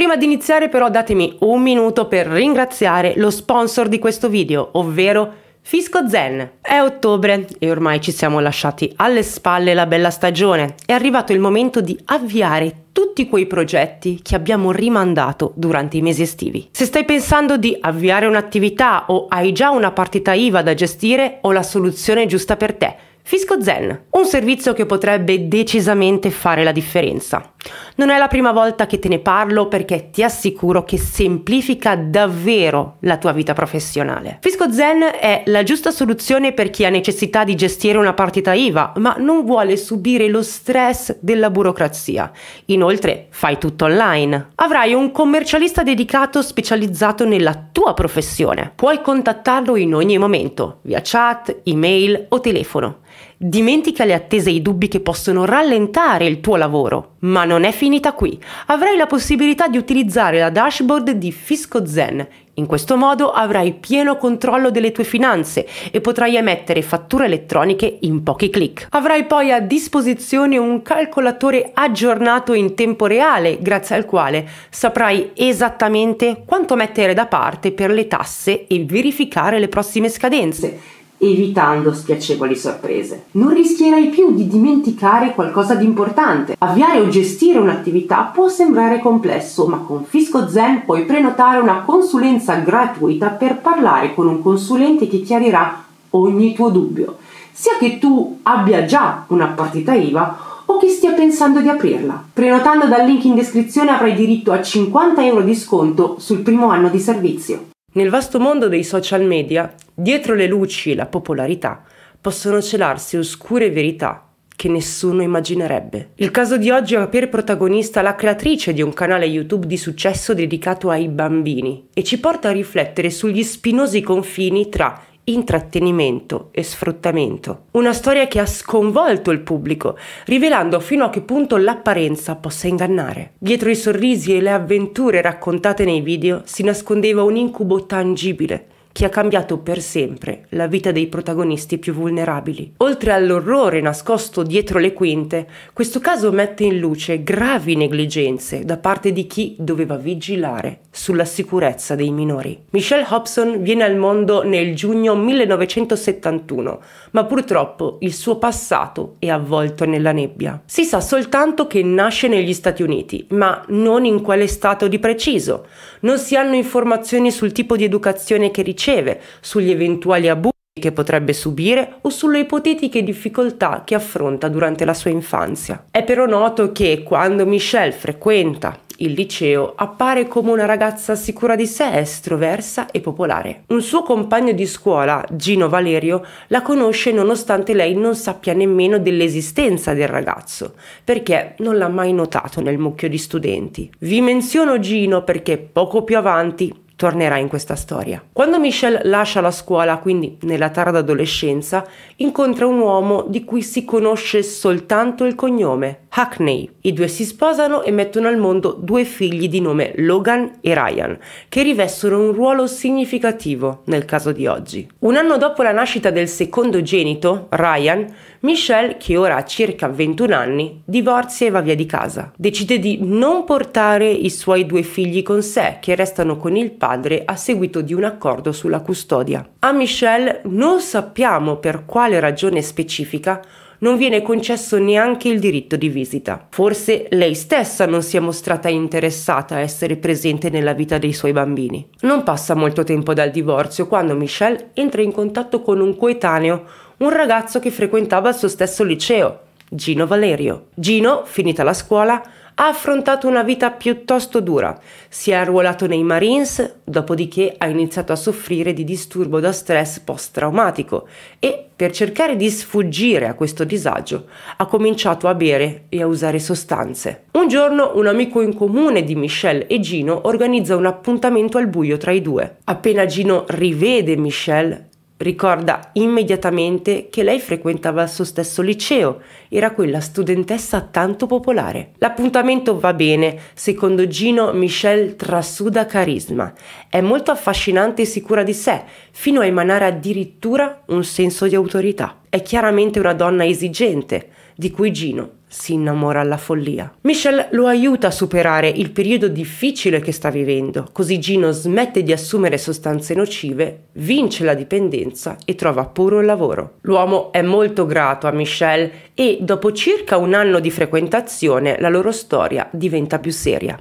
Prima di iniziare però datemi un minuto per ringraziare lo sponsor di questo video, ovvero Fisco Zen. È ottobre e ormai ci siamo lasciati alle spalle la bella stagione. È arrivato il momento di avviare tutti quei progetti che abbiamo rimandato durante i mesi estivi. Se stai pensando di avviare un'attività o hai già una partita IVA da gestire, ho la soluzione giusta per te. Fisco Zen, un servizio che potrebbe decisamente fare la differenza. Non è la prima volta che te ne parlo perché ti assicuro che semplifica davvero la tua vita professionale. Fisco Zen è la giusta soluzione per chi ha necessità di gestire una partita IVA, ma non vuole subire lo stress della burocrazia. Inoltre, fai tutto online. Avrai un commercialista dedicato specializzato nella tua professione. Puoi contattarlo in ogni momento, via chat, email o telefono. Dimentica le attese e i dubbi che possono rallentare il tuo lavoro. Ma non è finita qui. Avrai la possibilità di utilizzare la dashboard di Fisco Zen. In questo modo avrai pieno controllo delle tue finanze e potrai emettere fatture elettroniche in pochi clic. Avrai poi a disposizione un calcolatore aggiornato in tempo reale, grazie al quale saprai esattamente quanto mettere da parte per le tasse e verificare le prossime scadenze evitando spiacevoli sorprese. Non rischierai più di dimenticare qualcosa di importante. Avviare o gestire un'attività può sembrare complesso, ma con Fisco Zen puoi prenotare una consulenza gratuita per parlare con un consulente che chiarirà ogni tuo dubbio, sia che tu abbia già una partita IVA o che stia pensando di aprirla. Prenotando dal link in descrizione avrai diritto a 50 euro di sconto sul primo anno di servizio. Nel vasto mondo dei social media, dietro le luci e la popolarità, possono celarsi oscure verità che nessuno immaginerebbe. Il caso di oggi ha per protagonista la creatrice di un canale YouTube di successo dedicato ai bambini e ci porta a riflettere sugli spinosi confini tra intrattenimento e sfruttamento. Una storia che ha sconvolto il pubblico, rivelando fino a che punto l'apparenza possa ingannare. Dietro i sorrisi e le avventure raccontate nei video si nascondeva un incubo tangibile che ha cambiato per sempre la vita dei protagonisti più vulnerabili. Oltre all'orrore nascosto dietro le quinte, questo caso mette in luce gravi negligenze da parte di chi doveva vigilare sulla sicurezza dei minori. Michelle Hobson viene al mondo nel giugno 1971, ma purtroppo il suo passato è avvolto nella nebbia. Si sa soltanto che nasce negli Stati Uniti, ma non in quale stato di preciso. Non si hanno informazioni sul tipo di educazione che riceve riceve, sugli eventuali abusi che potrebbe subire o sulle ipotetiche difficoltà che affronta durante la sua infanzia. È però noto che quando Michelle frequenta il liceo, appare come una ragazza sicura di sé, estroversa e popolare. Un suo compagno di scuola, Gino Valerio, la conosce nonostante lei non sappia nemmeno dell'esistenza del ragazzo, perché non l'ha mai notato nel mucchio di studenti. Vi menziono Gino perché poco più avanti tornerà in questa storia. Quando Michelle lascia la scuola, quindi nella tarda adolescenza, incontra un uomo di cui si conosce soltanto il cognome, Hackney. I due si sposano e mettono al mondo due figli di nome Logan e Ryan, che rivestono un ruolo significativo nel caso di oggi. Un anno dopo la nascita del secondo genito, Ryan, Michelle, che ora ha circa 21 anni, divorzia e va via di casa. Decide di non portare i suoi due figli con sé, che restano con il padre a seguito di un accordo sulla custodia. A Michelle non sappiamo per quale ragione specifica non viene concesso neanche il diritto di visita. Forse lei stessa non si è mostrata interessata a essere presente nella vita dei suoi bambini. Non passa molto tempo dal divorzio quando Michelle entra in contatto con un coetaneo, un ragazzo che frequentava il suo stesso liceo, Gino Valerio. Gino, finita la scuola, ha affrontato una vita piuttosto dura. Si è arruolato nei Marines, dopodiché ha iniziato a soffrire di disturbo da stress post-traumatico e, per cercare di sfuggire a questo disagio, ha cominciato a bere e a usare sostanze. Un giorno un amico in comune di Michelle e Gino organizza un appuntamento al buio tra i due. Appena Gino rivede Michelle, Ricorda immediatamente che lei frequentava il suo stesso liceo, era quella studentessa tanto popolare. L'appuntamento va bene, secondo Gino Michel trasuda carisma. È molto affascinante e sicura di sé, fino a emanare addirittura un senso di autorità. È chiaramente una donna esigente, di cui Gino si innamora alla follia. Michelle lo aiuta a superare il periodo difficile che sta vivendo, così Gino smette di assumere sostanze nocive, vince la dipendenza e trova pure un lavoro. L'uomo è molto grato a Michelle e dopo circa un anno di frequentazione la loro storia diventa più seria.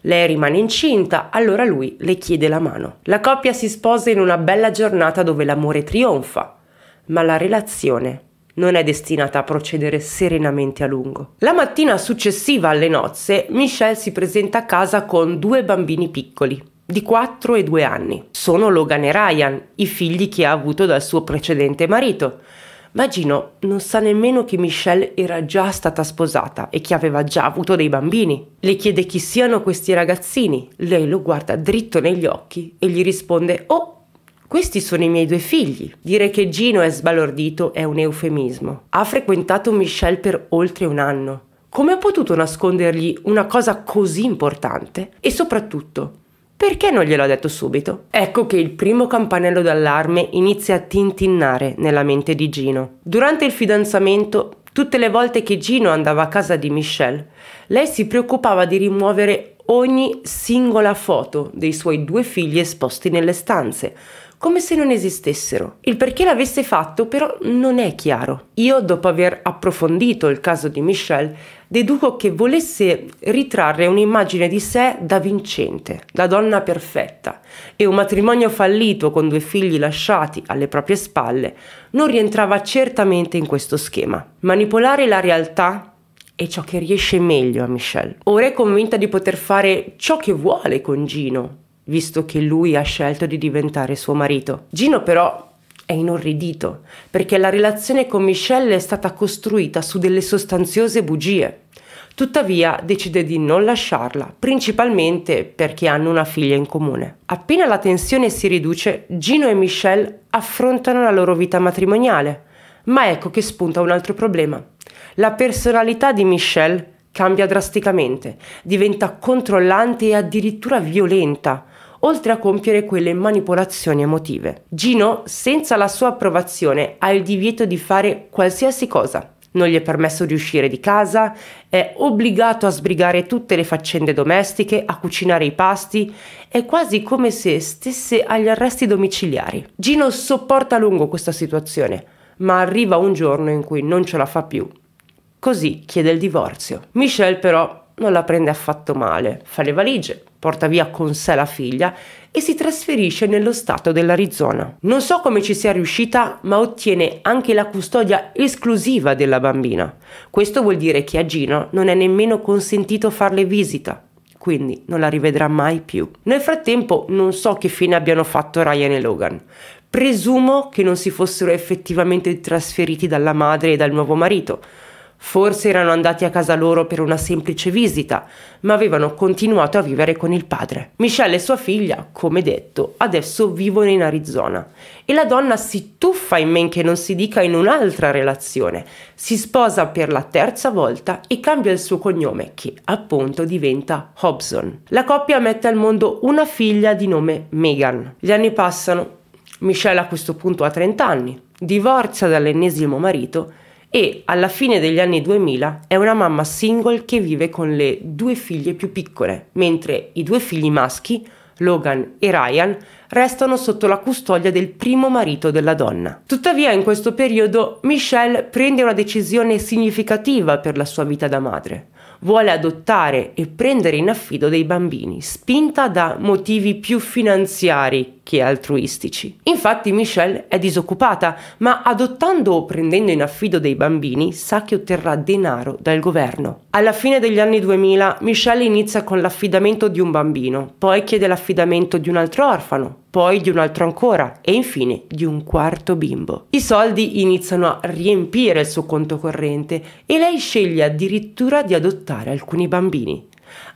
Lei rimane incinta, allora lui le chiede la mano. La coppia si sposa in una bella giornata dove l'amore trionfa, ma la relazione non è destinata a procedere serenamente a lungo. La mattina successiva alle nozze, Michelle si presenta a casa con due bambini piccoli, di 4 e 2 anni. Sono Logan e Ryan, i figli che ha avuto dal suo precedente marito. Ma Gino non sa nemmeno che Michelle era già stata sposata e che aveva già avuto dei bambini. Le chiede chi siano questi ragazzini, lei lo guarda dritto negli occhi e gli risponde Oh, questi sono i miei due figli. Dire che Gino è sbalordito è un eufemismo. Ha frequentato Michelle per oltre un anno. Come ha potuto nascondergli una cosa così importante? E soprattutto, perché non gliel'ho detto subito? Ecco che il primo campanello d'allarme inizia a tintinnare nella mente di Gino. Durante il fidanzamento, tutte le volte che Gino andava a casa di Michelle, lei si preoccupava di rimuovere ogni singola foto dei suoi due figli esposti nelle stanze, come se non esistessero. Il perché l'avesse fatto però non è chiaro. Io, dopo aver approfondito il caso di Michelle, deduco che volesse ritrarre un'immagine di sé da vincente, da donna perfetta, e un matrimonio fallito con due figli lasciati alle proprie spalle non rientrava certamente in questo schema. Manipolare la realtà è ciò che riesce meglio a Michelle. Ora è convinta di poter fare ciò che vuole con Gino, visto che lui ha scelto di diventare suo marito. Gino però è inorridito, perché la relazione con Michelle è stata costruita su delle sostanziose bugie. Tuttavia decide di non lasciarla, principalmente perché hanno una figlia in comune. Appena la tensione si riduce, Gino e Michelle affrontano la loro vita matrimoniale, ma ecco che spunta un altro problema. La personalità di Michelle cambia drasticamente, diventa controllante e addirittura violenta, oltre a compiere quelle manipolazioni emotive. Gino, senza la sua approvazione, ha il divieto di fare qualsiasi cosa. Non gli è permesso di uscire di casa, è obbligato a sbrigare tutte le faccende domestiche, a cucinare i pasti, è quasi come se stesse agli arresti domiciliari. Gino sopporta a lungo questa situazione, ma arriva un giorno in cui non ce la fa più. Così chiede il divorzio. Michelle però non la prende affatto male, fa le valigie, porta via con sé la figlia e si trasferisce nello stato dell'Arizona. Non so come ci sia riuscita, ma ottiene anche la custodia esclusiva della bambina. Questo vuol dire che a Gino non è nemmeno consentito farle visita, quindi non la rivedrà mai più. Nel frattempo non so che fine abbiano fatto Ryan e Logan. Presumo che non si fossero effettivamente trasferiti dalla madre e dal nuovo marito, Forse erano andati a casa loro per una semplice visita, ma avevano continuato a vivere con il padre. Michelle e sua figlia, come detto, adesso vivono in Arizona e la donna si tuffa in men che non si dica in un'altra relazione. Si sposa per la terza volta e cambia il suo cognome, che appunto diventa Hobson. La coppia mette al mondo una figlia di nome Megan. Gli anni passano, Michelle a questo punto ha 30 anni, divorzia dall'ennesimo marito e alla fine degli anni 2000 è una mamma single che vive con le due figlie più piccole, mentre i due figli maschi, Logan e Ryan, restano sotto la custodia del primo marito della donna. Tuttavia in questo periodo Michelle prende una decisione significativa per la sua vita da madre. Vuole adottare e prendere in affido dei bambini, spinta da motivi più finanziari che altruistici. Infatti Michelle è disoccupata, ma adottando o prendendo in affido dei bambini sa che otterrà denaro dal governo. Alla fine degli anni 2000 Michelle inizia con l'affidamento di un bambino, poi chiede l'affidamento di un altro orfano, poi di un altro ancora e infine di un quarto bimbo. I soldi iniziano a riempire il suo conto corrente e lei sceglie addirittura di adottare alcuni bambini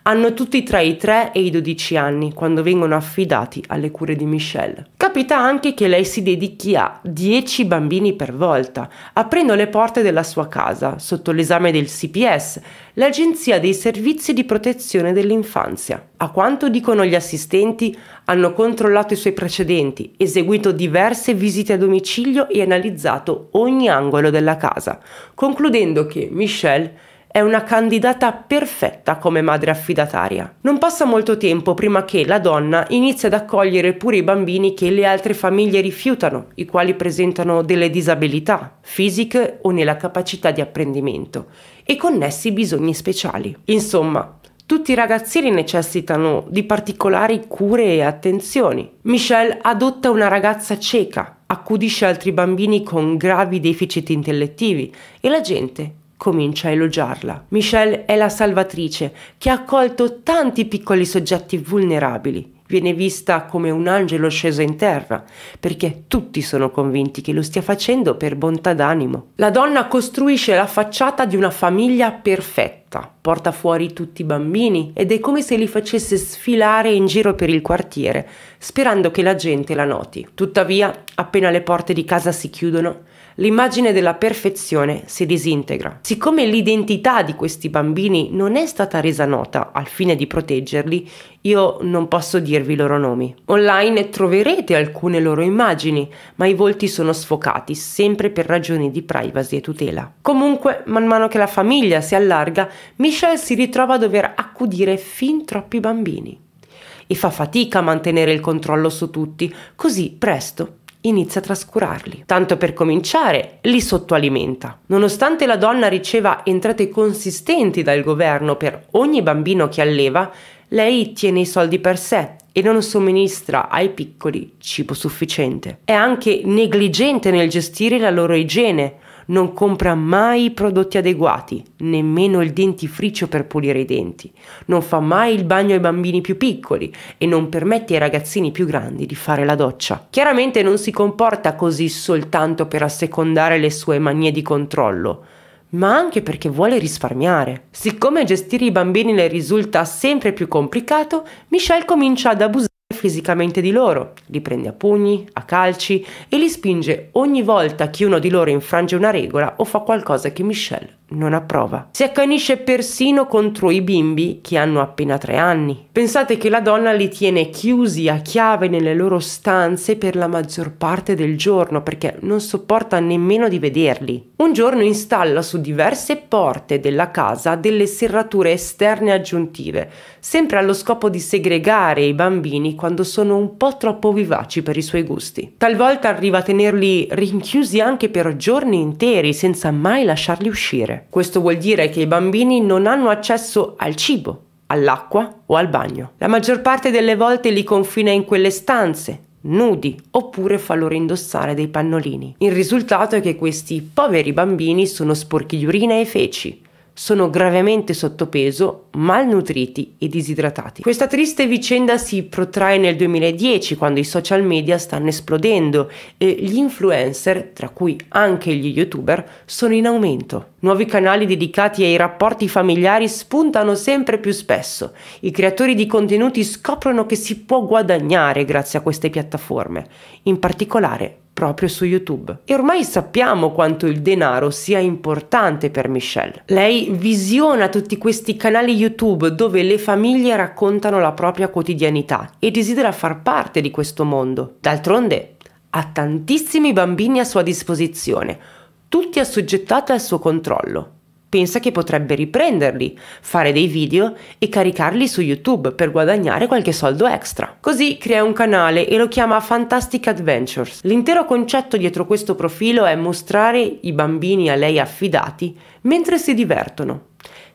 hanno tutti tra i 3 e i 12 anni quando vengono affidati alle cure di Michelle. Capita anche che lei si dedichi a 10 bambini per volta, aprendo le porte della sua casa sotto l'esame del CPS, l'Agenzia dei Servizi di Protezione dell'Infanzia. A quanto dicono gli assistenti, hanno controllato i suoi precedenti, eseguito diverse visite a domicilio e analizzato ogni angolo della casa, concludendo che Michelle è una candidata perfetta come madre affidataria. Non passa molto tempo prima che la donna inizi ad accogliere pure i bambini che le altre famiglie rifiutano, i quali presentano delle disabilità fisiche o nella capacità di apprendimento e connessi bisogni speciali. Insomma, tutti i ragazzini necessitano di particolari cure e attenzioni. Michelle adotta una ragazza cieca, accudisce altri bambini con gravi deficit intellettivi e la gente comincia a elogiarla. Michelle è la salvatrice che ha accolto tanti piccoli soggetti vulnerabili. Viene vista come un angelo sceso in terra, perché tutti sono convinti che lo stia facendo per bontà d'animo. La donna costruisce la facciata di una famiglia perfetta, porta fuori tutti i bambini ed è come se li facesse sfilare in giro per il quartiere, sperando che la gente la noti. Tuttavia, appena le porte di casa si chiudono, l'immagine della perfezione si disintegra. Siccome l'identità di questi bambini non è stata resa nota al fine di proteggerli, io non posso dirvi i loro nomi. Online troverete alcune loro immagini, ma i volti sono sfocati, sempre per ragioni di privacy e tutela. Comunque, man mano che la famiglia si allarga, Michelle si ritrova a dover accudire fin troppi bambini. E fa fatica a mantenere il controllo su tutti, così presto inizia a trascurarli. Tanto per cominciare, li sottoalimenta. Nonostante la donna riceva entrate consistenti dal governo per ogni bambino che alleva, lei tiene i soldi per sé e non somministra ai piccoli cibo sufficiente. È anche negligente nel gestire la loro igiene, non compra mai i prodotti adeguati, nemmeno il dentifricio per pulire i denti, non fa mai il bagno ai bambini più piccoli e non permette ai ragazzini più grandi di fare la doccia. Chiaramente non si comporta così soltanto per assecondare le sue manie di controllo, ma anche perché vuole risparmiare. Siccome gestire i bambini le risulta sempre più complicato, Michelle comincia ad abusare fisicamente di loro, li prende a pugni, a calci e li spinge ogni volta che uno di loro infrange una regola o fa qualcosa che Michelle non approva. Si accanisce persino contro i bimbi che hanno appena tre anni. Pensate che la donna li tiene chiusi a chiave nelle loro stanze per la maggior parte del giorno perché non sopporta nemmeno di vederli. Un giorno installa su diverse porte della casa delle serrature esterne aggiuntive, sempre allo scopo di segregare i bambini quando sono un po' troppo vivaci per i suoi gusti. Talvolta arriva a tenerli rinchiusi anche per giorni interi senza mai lasciarli uscire fame. Questo vuol dire che i bambini non hanno accesso al cibo, all'acqua o al bagno. La maggior parte delle volte li confina in quelle stanze, nudi, oppure fa loro indossare dei pannolini. Il risultato è che questi poveri bambini sono sporchi di urina e feci, sono gravemente sottopeso, malnutriti e disidratati. Questa triste vicenda si protrae nel 2010 quando i social media stanno esplodendo e gli influencer, tra cui anche gli youtuber, sono in aumento. Nuovi canali dedicati ai rapporti familiari spuntano sempre più spesso. I creatori di contenuti scoprono che si può guadagnare grazie a queste piattaforme, in particolare proprio su YouTube. E ormai sappiamo quanto il denaro sia importante per Michelle. Lei visiona tutti questi canali YouTube dove le famiglie raccontano la propria quotidianità e desidera far parte di questo mondo. D'altronde ha tantissimi bambini a sua disposizione, tutti assoggettati al suo controllo. Pensa che potrebbe riprenderli, fare dei video e caricarli su YouTube per guadagnare qualche soldo extra. Così crea un canale e lo chiama Fantastic Adventures. L'intero concetto dietro questo profilo è mostrare i bambini a lei affidati mentre si divertono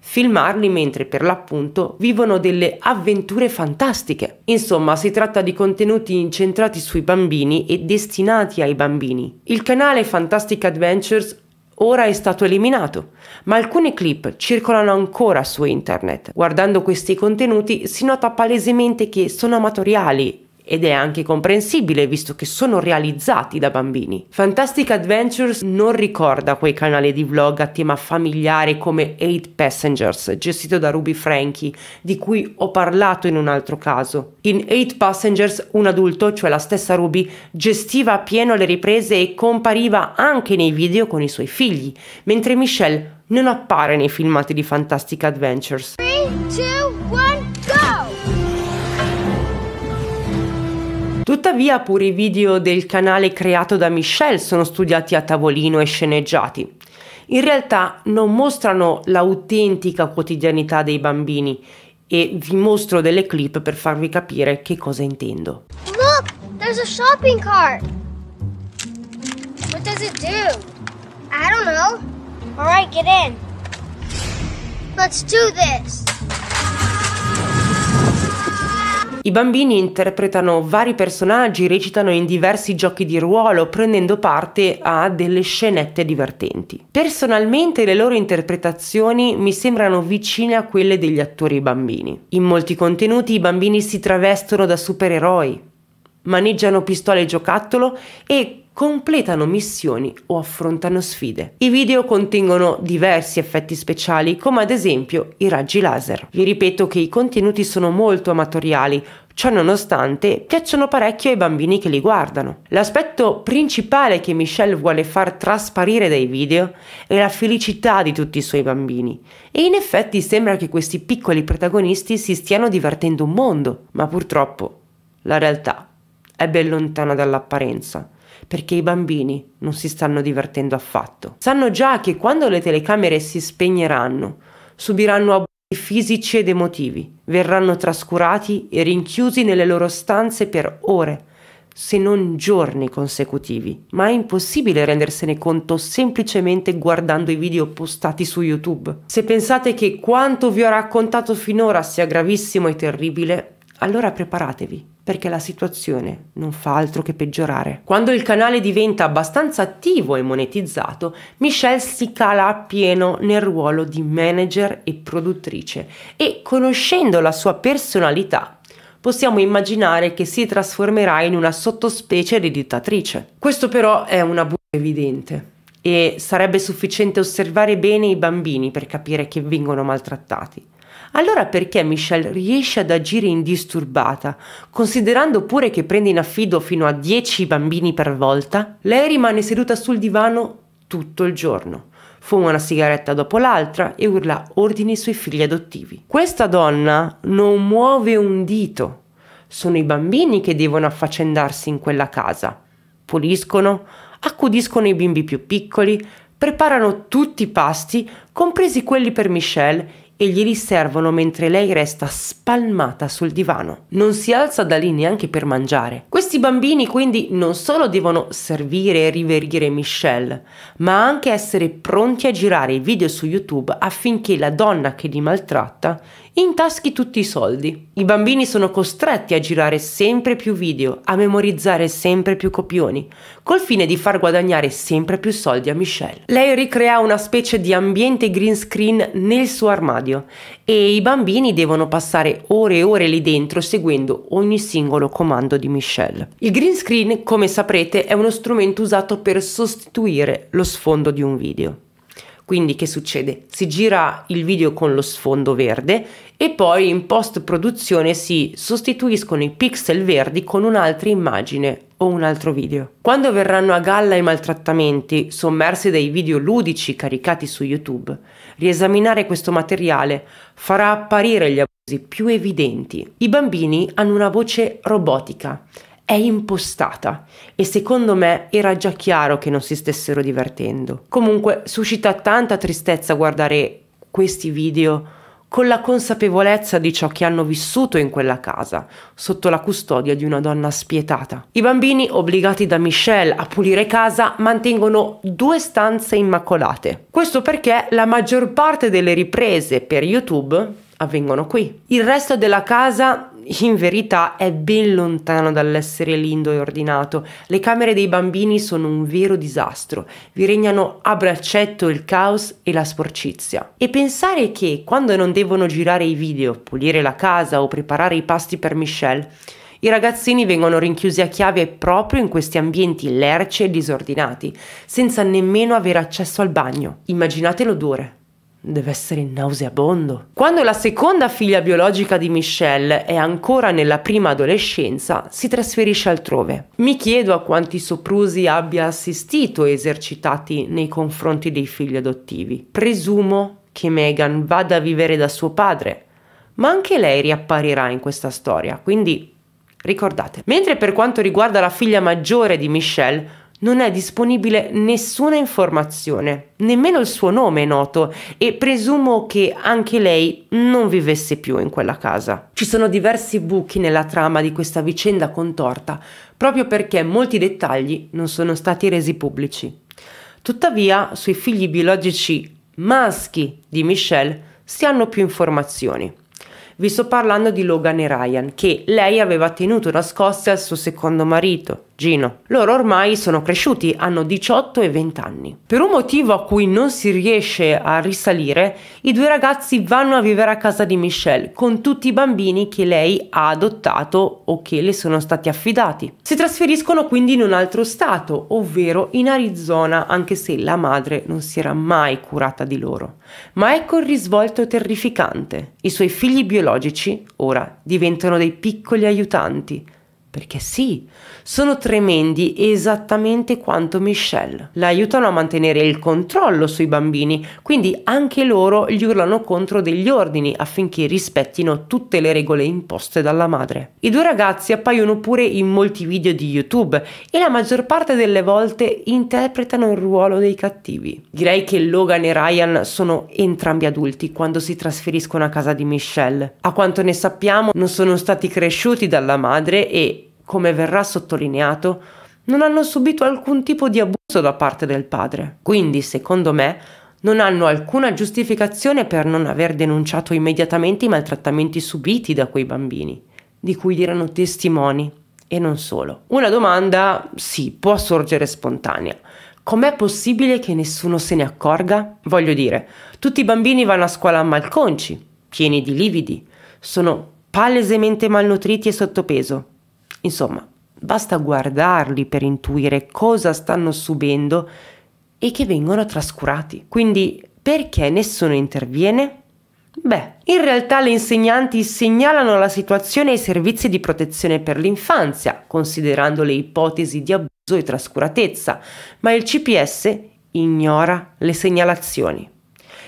filmarli mentre per l'appunto vivono delle avventure fantastiche. Insomma, si tratta di contenuti incentrati sui bambini e destinati ai bambini. Il canale Fantastic Adventures ora è stato eliminato, ma alcuni clip circolano ancora su internet. Guardando questi contenuti si nota palesemente che sono amatoriali ed è anche comprensibile visto che sono realizzati da bambini. Fantastic Adventures non ricorda quei canali di vlog a tema familiare come 8 Passengers, gestito da Ruby Franky, di cui ho parlato in un altro caso. In 8 Passengers un adulto, cioè la stessa Ruby, gestiva appieno le riprese e compariva anche nei video con i suoi figli, mentre Michelle non appare nei filmati di Fantastic Adventures. 3, 2, 1... Tuttavia pure i video del canale creato da Michelle sono studiati a tavolino e sceneggiati. In realtà non mostrano l'autentica quotidianità dei bambini e vi mostro delle clip per farvi capire che cosa intendo. Look, there's a shopping cart. What does it do? I don't know. All right, get in. Let's do this. I bambini interpretano vari personaggi, recitano in diversi giochi di ruolo, prendendo parte a delle scenette divertenti. Personalmente le loro interpretazioni mi sembrano vicine a quelle degli attori bambini. In molti contenuti i bambini si travestono da supereroi, maneggiano pistole e giocattolo e completano missioni o affrontano sfide. I video contengono diversi effetti speciali, come ad esempio i raggi laser. Vi ripeto che i contenuti sono molto amatoriali, Ciò nonostante, piacciono parecchio ai bambini che li guardano. L'aspetto principale che Michelle vuole far trasparire dai video è la felicità di tutti i suoi bambini. E in effetti sembra che questi piccoli protagonisti si stiano divertendo un mondo, ma purtroppo la realtà è ben lontana dall'apparenza perché i bambini non si stanno divertendo affatto. Sanno già che quando le telecamere si spegneranno, subiranno abusi fisici ed emotivi, verranno trascurati e rinchiusi nelle loro stanze per ore, se non giorni consecutivi, ma è impossibile rendersene conto semplicemente guardando i video postati su YouTube. Se pensate che quanto vi ho raccontato finora sia gravissimo e terribile, allora preparatevi perché la situazione non fa altro che peggiorare. Quando il canale diventa abbastanza attivo e monetizzato, Michelle si cala appieno nel ruolo di manager e produttrice e conoscendo la sua personalità possiamo immaginare che si trasformerà in una sottospecie di dittatrice. Questo però è una buona evidente e sarebbe sufficiente osservare bene i bambini per capire che vengono maltrattati. Allora perché Michelle riesce ad agire indisturbata, considerando pure che prende in affido fino a 10 bambini per volta? Lei rimane seduta sul divano tutto il giorno fuma una sigaretta dopo l'altra e urla ordini sui figli adottivi. Questa donna non muove un dito. Sono i bambini che devono affaccendarsi in quella casa. Puliscono, accudiscono i bimbi più piccoli, preparano tutti i pasti, compresi quelli per Michelle, e glieli servono mentre lei resta spalmata sul divano. Non si alza da lì neanche per mangiare. Questi bambini quindi non solo devono servire e riverire Michelle, ma anche essere pronti a girare i video su YouTube affinché la donna che li maltratta intaschi tutti i soldi. I bambini sono costretti a girare sempre più video, a memorizzare sempre più copioni, col fine di far guadagnare sempre più soldi a Michelle. Lei ricrea una specie di ambiente green screen nel suo armadio e i bambini devono passare ore e ore lì dentro seguendo ogni singolo comando di Michelle. Il green screen, come saprete, è uno strumento usato per sostituire lo sfondo di un video. Quindi che succede? Si gira il video con lo sfondo verde e poi in post produzione si sostituiscono i pixel verdi con un'altra immagine o un altro video. Quando verranno a galla i maltrattamenti sommersi dai video ludici caricati su YouTube, riesaminare questo materiale farà apparire gli abusi più evidenti. I bambini hanno una voce robotica è impostata e secondo me era già chiaro che non si stessero divertendo. Comunque suscita tanta tristezza guardare questi video con la consapevolezza di ciò che hanno vissuto in quella casa, sotto la custodia di una donna spietata. I bambini, obbligati da Michelle a pulire casa, mantengono due stanze immacolate. Questo perché la maggior parte delle riprese per YouTube avvengono qui. Il resto della casa in verità è ben lontano dall'essere lindo e ordinato. Le camere dei bambini sono un vero disastro, vi regnano a braccetto il caos e la sporcizia. E pensare che quando non devono girare i video, pulire la casa o preparare i pasti per Michelle, i ragazzini vengono rinchiusi a chiave proprio in questi ambienti lerci e disordinati, senza nemmeno avere accesso al bagno. Immaginate l'odore deve essere nauseabondo. Quando la seconda figlia biologica di Michelle è ancora nella prima adolescenza, si trasferisce altrove. Mi chiedo a quanti soprusi abbia assistito e esercitati nei confronti dei figli adottivi. Presumo che Meghan vada a vivere da suo padre, ma anche lei riapparirà in questa storia, quindi ricordate. Mentre per quanto riguarda la figlia maggiore di Michelle, non è disponibile nessuna informazione, nemmeno il suo nome è noto e presumo che anche lei non vivesse più in quella casa. Ci sono diversi buchi nella trama di questa vicenda contorta, proprio perché molti dettagli non sono stati resi pubblici. Tuttavia, sui figli biologici maschi di Michelle si hanno più informazioni. Vi sto parlando di Logan e Ryan, che lei aveva tenuto nascoste al suo secondo marito, Gino. Loro ormai sono cresciuti, hanno 18 e 20 anni. Per un motivo a cui non si riesce a risalire, i due ragazzi vanno a vivere a casa di Michelle con tutti i bambini che lei ha adottato o che le sono stati affidati. Si trasferiscono quindi in un altro stato, ovvero in Arizona, anche se la madre non si era mai curata di loro. Ma ecco il risvolto terrificante. I suoi figli biologici ora diventano dei piccoli aiutanti perché sì, sono tremendi esattamente quanto Michelle. La aiutano a mantenere il controllo sui bambini, quindi anche loro gli urlano contro degli ordini affinché rispettino tutte le regole imposte dalla madre. I due ragazzi appaiono pure in molti video di YouTube e la maggior parte delle volte interpretano il ruolo dei cattivi. Direi che Logan e Ryan sono entrambi adulti quando si trasferiscono a casa di Michelle. A quanto ne sappiamo non sono stati cresciuti dalla madre e come verrà sottolineato, non hanno subito alcun tipo di abuso da parte del padre. Quindi, secondo me, non hanno alcuna giustificazione per non aver denunciato immediatamente i maltrattamenti subiti da quei bambini, di cui erano testimoni e non solo. Una domanda, sì, può sorgere spontanea. Com'è possibile che nessuno se ne accorga? Voglio dire, tutti i bambini vanno a scuola malconci, pieni di lividi, sono palesemente malnutriti e sottopeso. Insomma, basta guardarli per intuire cosa stanno subendo e che vengono trascurati. Quindi perché nessuno interviene? Beh, in realtà le insegnanti segnalano la situazione ai servizi di protezione per l'infanzia, considerando le ipotesi di abuso e trascuratezza, ma il CPS ignora le segnalazioni.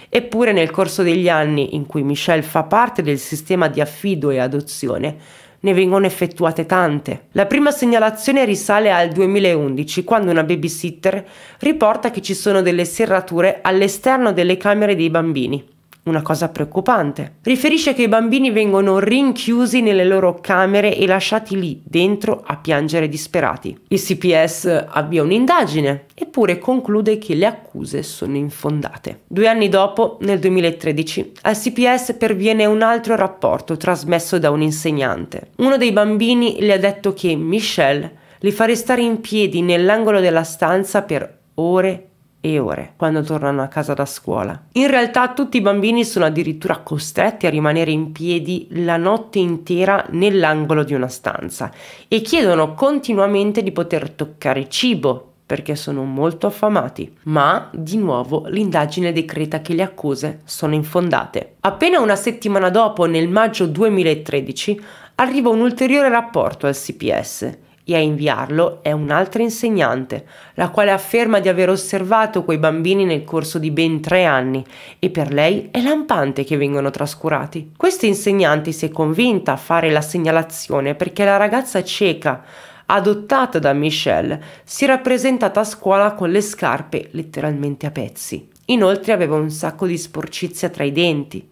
Eppure nel corso degli anni in cui Michelle fa parte del sistema di affido e adozione, ne vengono effettuate tante. La prima segnalazione risale al 2011, quando una babysitter riporta che ci sono delle serrature all'esterno delle camere dei bambini una cosa preoccupante. Riferisce che i bambini vengono rinchiusi nelle loro camere e lasciati lì dentro a piangere disperati. Il CPS avvia un'indagine, eppure conclude che le accuse sono infondate. Due anni dopo, nel 2013, al CPS perviene un altro rapporto trasmesso da un insegnante. Uno dei bambini le ha detto che Michelle li fa restare in piedi nell'angolo della stanza per ore e ore quando tornano a casa da scuola. In realtà tutti i bambini sono addirittura costretti a rimanere in piedi la notte intera nell'angolo di una stanza e chiedono continuamente di poter toccare cibo perché sono molto affamati, ma di nuovo l'indagine decreta che le accuse sono infondate. Appena una settimana dopo, nel maggio 2013, arriva un ulteriore rapporto al CPS e a inviarlo è un'altra insegnante, la quale afferma di aver osservato quei bambini nel corso di ben tre anni e per lei è lampante che vengono trascurati. Questa insegnante si è convinta a fare la segnalazione perché la ragazza cieca adottata da Michelle, si era presentata a scuola con le scarpe letteralmente a pezzi. Inoltre aveva un sacco di sporcizia tra i denti.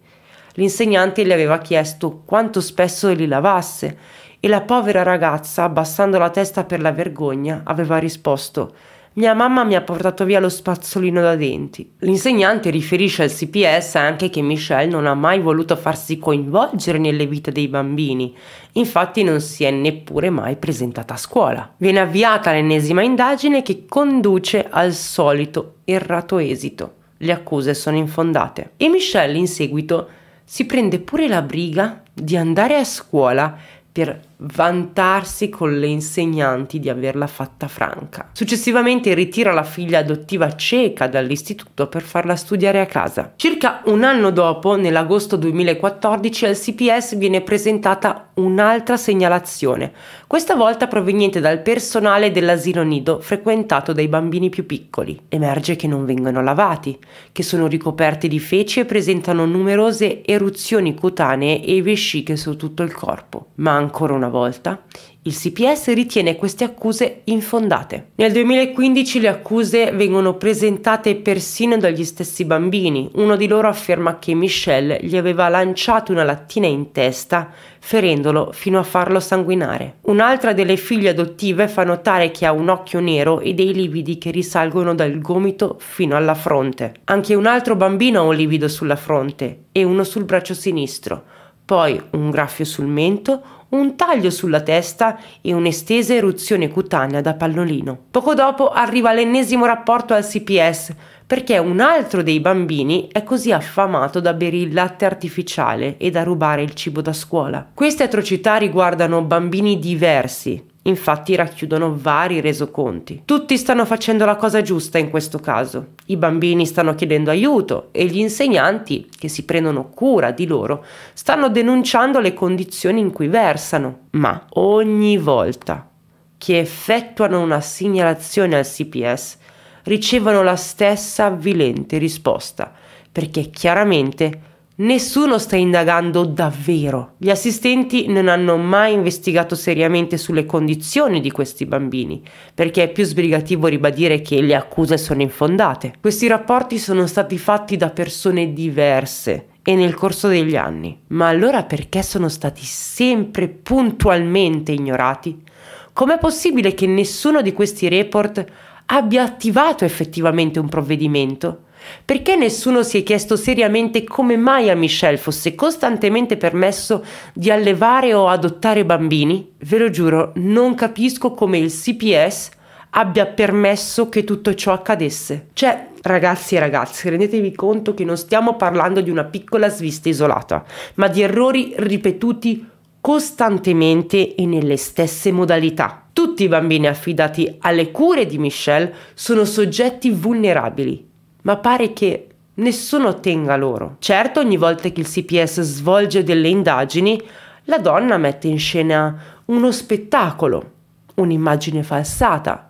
L'insegnante le aveva chiesto quanto spesso li lavasse e la povera ragazza, abbassando la testa per la vergogna, aveva risposto mia mamma mi ha portato via lo spazzolino da denti. L'insegnante riferisce al CPS anche che Michelle non ha mai voluto farsi coinvolgere nelle vite dei bambini, infatti non si è neppure mai presentata a scuola. Viene avviata l'ennesima indagine che conduce al solito errato esito. Le accuse sono infondate. E Michelle in seguito si prende pure la briga di andare a scuola per vantarsi con le insegnanti di averla fatta franca. Successivamente ritira la figlia adottiva cieca dall'istituto per farla studiare a casa. Circa un anno dopo, nell'agosto 2014, al CPS viene presentata un'altra segnalazione, questa volta proveniente dal personale dell'asilo nido frequentato dai bambini più piccoli. Emerge che non vengono lavati, che sono ricoperti di feci e presentano numerose eruzioni cutanee e vesciche su tutto il corpo. Ma ancora una volta, il CPS ritiene queste accuse infondate. Nel 2015 le accuse vengono presentate persino dagli stessi bambini. Uno di loro afferma che Michelle gli aveva lanciato una lattina in testa, ferendolo fino a farlo sanguinare. Un'altra delle figlie adottive fa notare che ha un occhio nero e dei lividi che risalgono dal gomito fino alla fronte. Anche un altro bambino ha un livido sulla fronte e uno sul braccio sinistro, poi un graffio sul mento, un taglio sulla testa e un'estesa eruzione cutanea da pallolino. Poco dopo arriva l'ennesimo rapporto al CPS perché un altro dei bambini è così affamato da bere il latte artificiale e da rubare il cibo da scuola. Queste atrocità riguardano bambini diversi, Infatti racchiudono vari resoconti. Tutti stanno facendo la cosa giusta in questo caso. I bambini stanno chiedendo aiuto e gli insegnanti, che si prendono cura di loro, stanno denunciando le condizioni in cui versano. Ma ogni volta che effettuano una segnalazione al CPS ricevono la stessa avvilente risposta, perché chiaramente Nessuno sta indagando davvero. Gli assistenti non hanno mai investigato seriamente sulle condizioni di questi bambini, perché è più sbrigativo ribadire che le accuse sono infondate. Questi rapporti sono stati fatti da persone diverse e nel corso degli anni. Ma allora perché sono stati sempre puntualmente ignorati? Com'è possibile che nessuno di questi report abbia attivato effettivamente un provvedimento? Perché nessuno si è chiesto seriamente come mai a Michelle fosse costantemente permesso di allevare o adottare bambini? Ve lo giuro, non capisco come il CPS abbia permesso che tutto ciò accadesse. Cioè, ragazzi e ragazze, rendetevi conto che non stiamo parlando di una piccola svista isolata, ma di errori ripetuti costantemente e nelle stesse modalità. Tutti i bambini affidati alle cure di Michelle sono soggetti vulnerabili ma pare che nessuno tenga loro. Certo, ogni volta che il CPS svolge delle indagini, la donna mette in scena uno spettacolo, un'immagine falsata.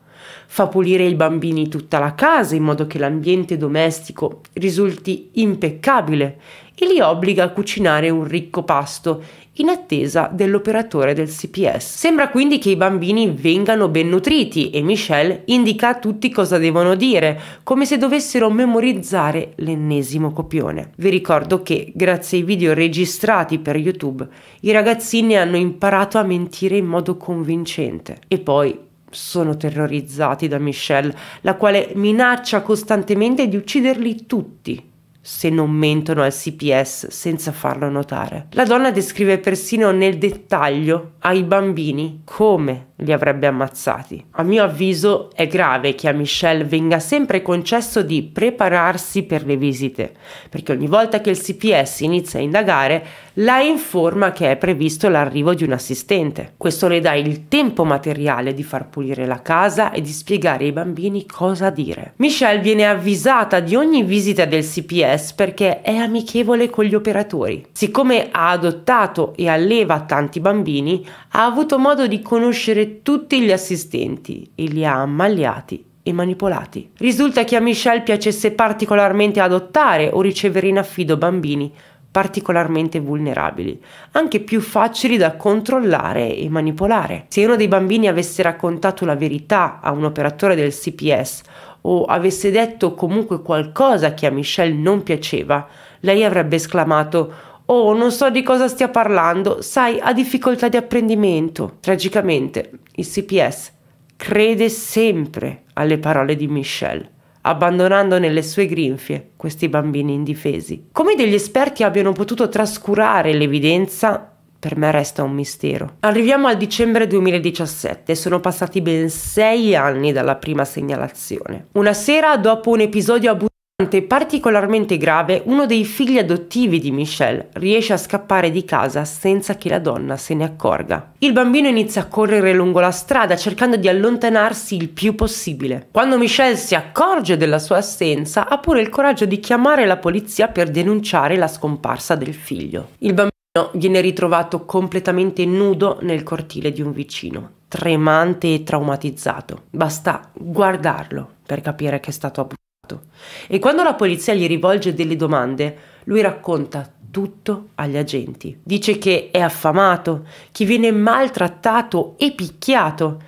Fa pulire i bambini tutta la casa in modo che l'ambiente domestico risulti impeccabile e li obbliga a cucinare un ricco pasto in attesa dell'operatore del CPS. Sembra quindi che i bambini vengano ben nutriti e Michelle indica a tutti cosa devono dire, come se dovessero memorizzare l'ennesimo copione. Vi ricordo che grazie ai video registrati per YouTube i ragazzini hanno imparato a mentire in modo convincente e poi sono terrorizzati da Michelle, la quale minaccia costantemente di ucciderli tutti se non mentono al CPS senza farlo notare. La donna descrive persino nel dettaglio ai bambini come li avrebbe ammazzati. A mio avviso è grave che a Michelle venga sempre concesso di prepararsi per le visite, perché ogni volta che il CPS inizia a indagare, la informa che è previsto l'arrivo di un assistente. Questo le dà il tempo materiale di far pulire la casa e di spiegare ai bambini cosa dire. Michelle viene avvisata di ogni visita del CPS perché è amichevole con gli operatori. Siccome ha adottato e alleva tanti bambini, ha avuto modo di conoscere tutti gli assistenti e li ha ammagliati e manipolati. Risulta che a Michelle piacesse particolarmente adottare o ricevere in affido bambini particolarmente vulnerabili, anche più facili da controllare e manipolare. Se uno dei bambini avesse raccontato la verità a un operatore del CPS o avesse detto comunque qualcosa che a Michelle non piaceva, lei avrebbe esclamato Oh, non so di cosa stia parlando, sai, ha difficoltà di apprendimento. Tragicamente, il CPS crede sempre alle parole di Michelle, abbandonando nelle sue grinfie questi bambini indifesi. Come degli esperti abbiano potuto trascurare l'evidenza per me resta un mistero. Arriviamo al dicembre 2017, sono passati ben sei anni dalla prima segnalazione. Una sera, dopo un episodio abusivo, particolarmente grave, uno dei figli adottivi di Michelle riesce a scappare di casa senza che la donna se ne accorga. Il bambino inizia a correre lungo la strada cercando di allontanarsi il più possibile. Quando Michelle si accorge della sua assenza, ha pure il coraggio di chiamare la polizia per denunciare la scomparsa del figlio. Il bambino viene ritrovato completamente nudo nel cortile di un vicino, tremante e traumatizzato. Basta guardarlo per capire che è stato abusato fatto. Certo. E quando la polizia gli rivolge delle domande, lui racconta tutto agli agenti. Dice che è affamato, che viene maltrattato e picchiato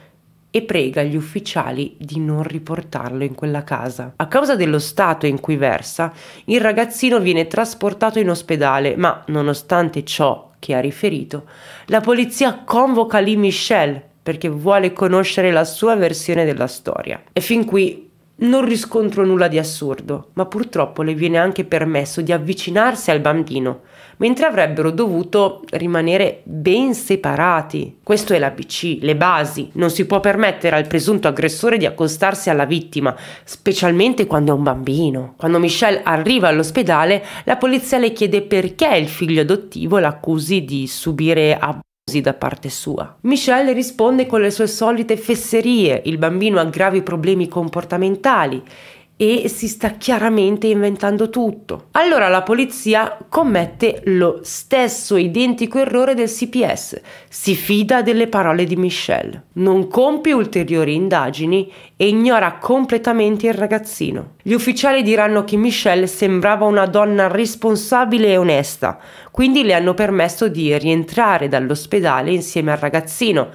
e prega gli ufficiali di non riportarlo in quella casa. A causa dello stato in cui versa, il ragazzino viene trasportato in ospedale, ma nonostante ciò che ha riferito, la polizia convoca lì Michelle perché vuole conoscere la sua versione della storia. E fin qui non riscontro nulla di assurdo, ma purtroppo le viene anche permesso di avvicinarsi al bambino, mentre avrebbero dovuto rimanere ben separati. Questo è l'ABC, le basi. Non si può permettere al presunto aggressore di accostarsi alla vittima, specialmente quando è un bambino. Quando Michelle arriva all'ospedale, la polizia le chiede perché il figlio adottivo l'accusi di subire abusi così da parte sua. Michelle risponde con le sue solite fesserie, il bambino ha gravi problemi comportamentali e si sta chiaramente inventando tutto. Allora la polizia commette lo stesso identico errore del CPS, si fida delle parole di Michelle, non compie ulteriori indagini e ignora completamente il ragazzino. Gli ufficiali diranno che Michelle sembrava una donna responsabile e onesta, quindi le hanno permesso di rientrare dall'ospedale insieme al ragazzino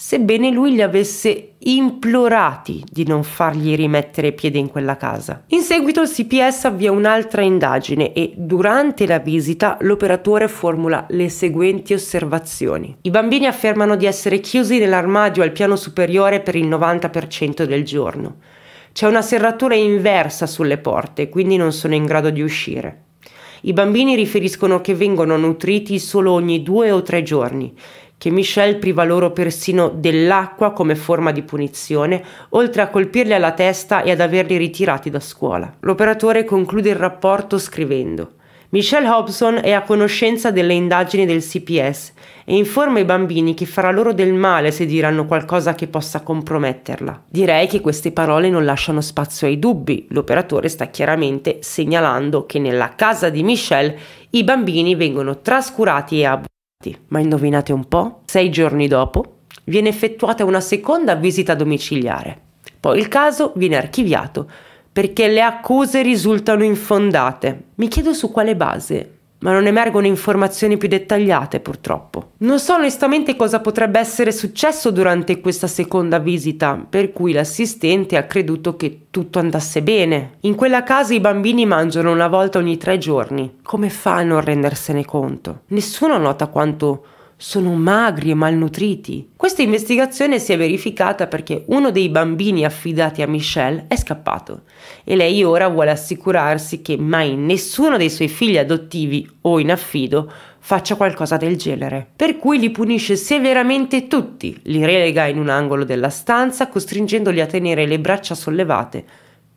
sebbene lui li avesse implorati di non fargli rimettere piede in quella casa. In seguito il CPS avvia un'altra indagine e durante la visita l'operatore formula le seguenti osservazioni. I bambini affermano di essere chiusi nell'armadio al piano superiore per il 90% del giorno. C'è una serratura inversa sulle porte, quindi non sono in grado di uscire. I bambini riferiscono che vengono nutriti solo ogni due o tre giorni che Michelle priva loro persino dell'acqua come forma di punizione, oltre a colpirli alla testa e ad averli ritirati da scuola. L'operatore conclude il rapporto scrivendo Michelle Hobson è a conoscenza delle indagini del CPS e informa i bambini che farà loro del male se diranno qualcosa che possa comprometterla. Direi che queste parole non lasciano spazio ai dubbi. L'operatore sta chiaramente segnalando che nella casa di Michelle i bambini vengono trascurati e abusati. Ma indovinate un po'? Sei giorni dopo viene effettuata una seconda visita domiciliare. Poi il caso viene archiviato perché le accuse risultano infondate. Mi chiedo su quale base ma non emergono informazioni più dettagliate purtroppo. Non so onestamente cosa potrebbe essere successo durante questa seconda visita, per cui l'assistente ha creduto che tutto andasse bene. In quella casa i bambini mangiano una volta ogni tre giorni. Come fa a non rendersene conto? Nessuno nota quanto sono magri e malnutriti. Questa investigazione si è verificata perché uno dei bambini affidati a Michelle è scappato e lei ora vuole assicurarsi che mai nessuno dei suoi figli adottivi o in affido faccia qualcosa del genere. Per cui li punisce severamente tutti, li relega in un angolo della stanza costringendoli a tenere le braccia sollevate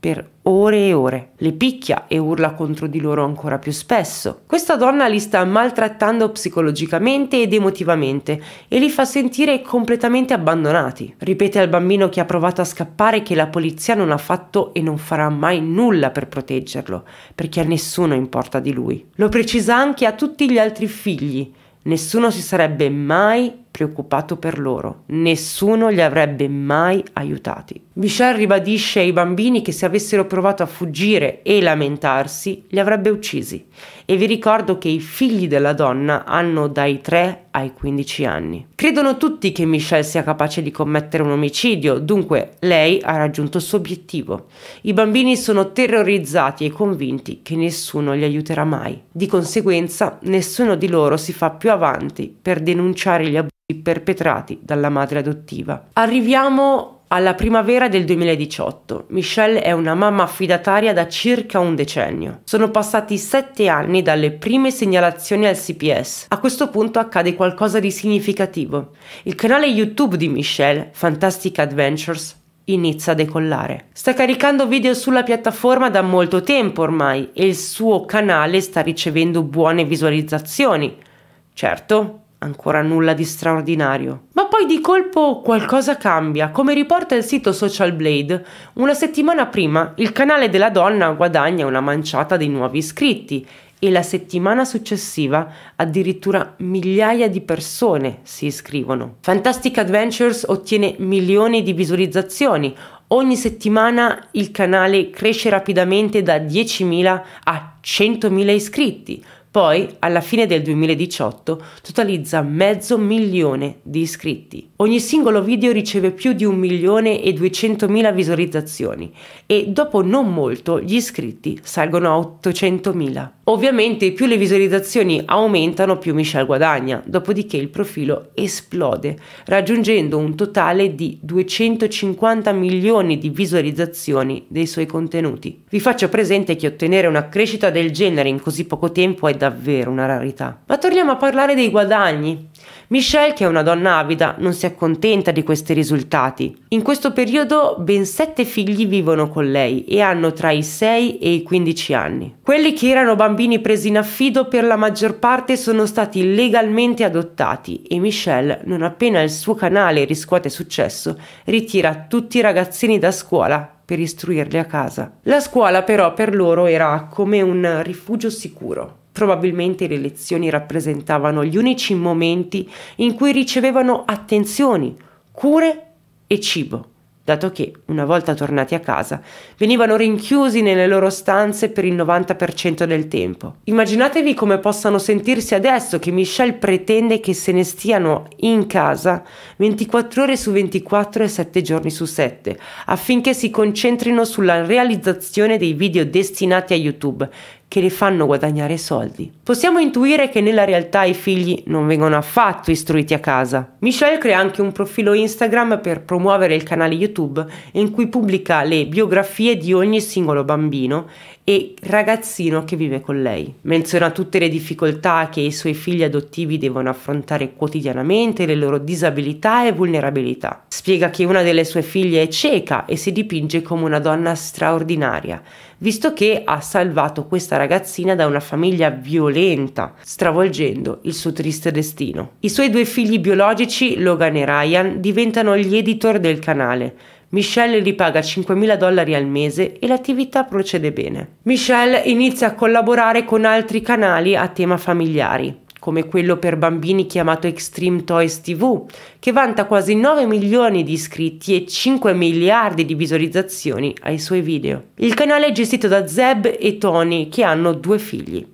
per ore e ore. Le picchia e urla contro di loro ancora più spesso. Questa donna li sta maltrattando psicologicamente ed emotivamente e li fa sentire completamente abbandonati. Ripete al bambino che ha provato a scappare che la polizia non ha fatto e non farà mai nulla per proteggerlo, perché a nessuno importa di lui. Lo precisa anche a tutti gli altri figli. Nessuno si sarebbe mai preoccupato per loro. Nessuno li avrebbe mai aiutati. Michelle ribadisce ai bambini che se avessero provato a fuggire e lamentarsi, li avrebbe uccisi. E vi ricordo che i figli della donna hanno dai 3 ai 15 anni. Credono tutti che Michelle sia capace di commettere un omicidio, dunque lei ha raggiunto il suo obiettivo. I bambini sono terrorizzati e convinti che nessuno li aiuterà mai. Di conseguenza, nessuno di loro si fa più avanti per denunciare gli abusi perpetrati dalla madre adottiva. Arriviamo alla primavera del 2018, Michelle è una mamma affidataria da circa un decennio. Sono passati sette anni dalle prime segnalazioni al CPS. A questo punto accade qualcosa di significativo. Il canale YouTube di Michelle, Fantastic Adventures, inizia a decollare. Sta caricando video sulla piattaforma da molto tempo ormai e il suo canale sta ricevendo buone visualizzazioni. Certo, Ancora nulla di straordinario. Ma poi di colpo qualcosa cambia, come riporta il sito Social Blade. Una settimana prima il canale della donna guadagna una manciata di nuovi iscritti e la settimana successiva addirittura migliaia di persone si iscrivono. Fantastic Adventures ottiene milioni di visualizzazioni. Ogni settimana il canale cresce rapidamente da 10.000 a 100.000 iscritti poi, alla fine del 2018, totalizza mezzo milione di iscritti. Ogni singolo video riceve più di un milione e duecentomila visualizzazioni e dopo non molto gli iscritti salgono a 800 mila. Ovviamente più le visualizzazioni aumentano più Michelle guadagna, dopodiché il profilo esplode, raggiungendo un totale di 250 milioni di visualizzazioni dei suoi contenuti. Vi faccio presente che ottenere una crescita del genere in così poco tempo è davvero una rarità. Ma torniamo a parlare dei guadagni. Michelle, che è una donna avida, non si accontenta di questi risultati. In questo periodo ben sette figli vivono con lei e hanno tra i 6 e i 15 anni. Quelli che erano bambini presi in affido per la maggior parte sono stati legalmente adottati e Michelle, non appena il suo canale riscuote successo, ritira tutti i ragazzini da scuola per istruirli a casa. La scuola però per loro era come un rifugio sicuro. Probabilmente le lezioni rappresentavano gli unici momenti in cui ricevevano attenzioni, cure e cibo, dato che, una volta tornati a casa, venivano rinchiusi nelle loro stanze per il 90% del tempo. Immaginatevi come possano sentirsi adesso che Michelle pretende che se ne stiano in casa 24 ore su 24 e 7 giorni su 7, affinché si concentrino sulla realizzazione dei video destinati a YouTube, che li fanno guadagnare soldi. Possiamo intuire che nella realtà i figli non vengono affatto istruiti a casa. Michelle crea anche un profilo Instagram per promuovere il canale YouTube in cui pubblica le biografie di ogni singolo bambino e ragazzino che vive con lei. Menziona tutte le difficoltà che i suoi figli adottivi devono affrontare quotidianamente, le loro disabilità e vulnerabilità. Spiega che una delle sue figlie è cieca e si dipinge come una donna straordinaria, visto che ha salvato questa ragazzina da una famiglia violenta, stravolgendo il suo triste destino. I suoi due figli biologici, Logan e Ryan, diventano gli editor del canale, Michelle li paga 5.000 dollari al mese e l'attività procede bene. Michelle inizia a collaborare con altri canali a tema familiari come quello per bambini chiamato Extreme Toys TV, che vanta quasi 9 milioni di iscritti e 5 miliardi di visualizzazioni ai suoi video. Il canale è gestito da Zeb e Tony, che hanno due figli.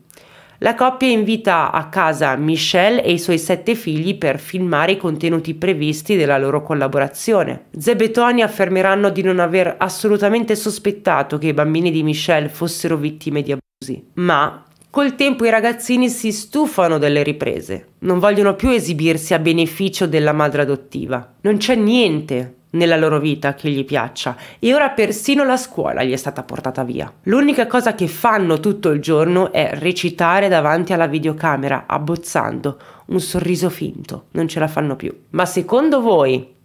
La coppia invita a casa Michelle e i suoi sette figli per filmare i contenuti previsti della loro collaborazione. Zeb e Tony affermeranno di non aver assolutamente sospettato che i bambini di Michelle fossero vittime di abusi, ma Col tempo i ragazzini si stufano delle riprese, non vogliono più esibirsi a beneficio della madre adottiva. Non c'è niente nella loro vita che gli piaccia e ora persino la scuola gli è stata portata via. L'unica cosa che fanno tutto il giorno è recitare davanti alla videocamera, abbozzando un sorriso finto. Non ce la fanno più. Ma secondo voi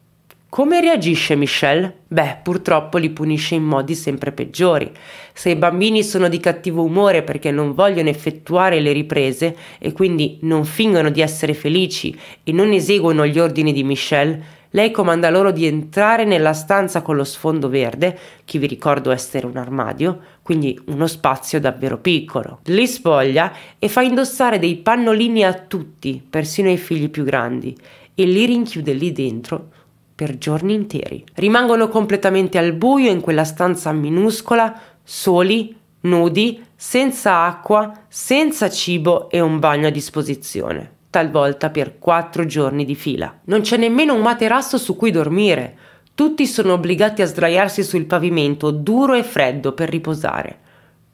come reagisce Michelle? Beh, purtroppo li punisce in modi sempre peggiori. Se i bambini sono di cattivo umore perché non vogliono effettuare le riprese e quindi non fingono di essere felici e non eseguono gli ordini di Michelle, lei comanda loro di entrare nella stanza con lo sfondo verde, che vi ricordo essere un armadio, quindi uno spazio davvero piccolo. Li spoglia e fa indossare dei pannolini a tutti, persino ai figli più grandi, e li rinchiude lì dentro per giorni interi. Rimangono completamente al buio in quella stanza minuscola, soli, nudi, senza acqua, senza cibo e un bagno a disposizione talvolta per quattro giorni di fila. Non c'è nemmeno un materasso su cui dormire. Tutti sono obbligati a sdraiarsi sul pavimento duro e freddo per riposare.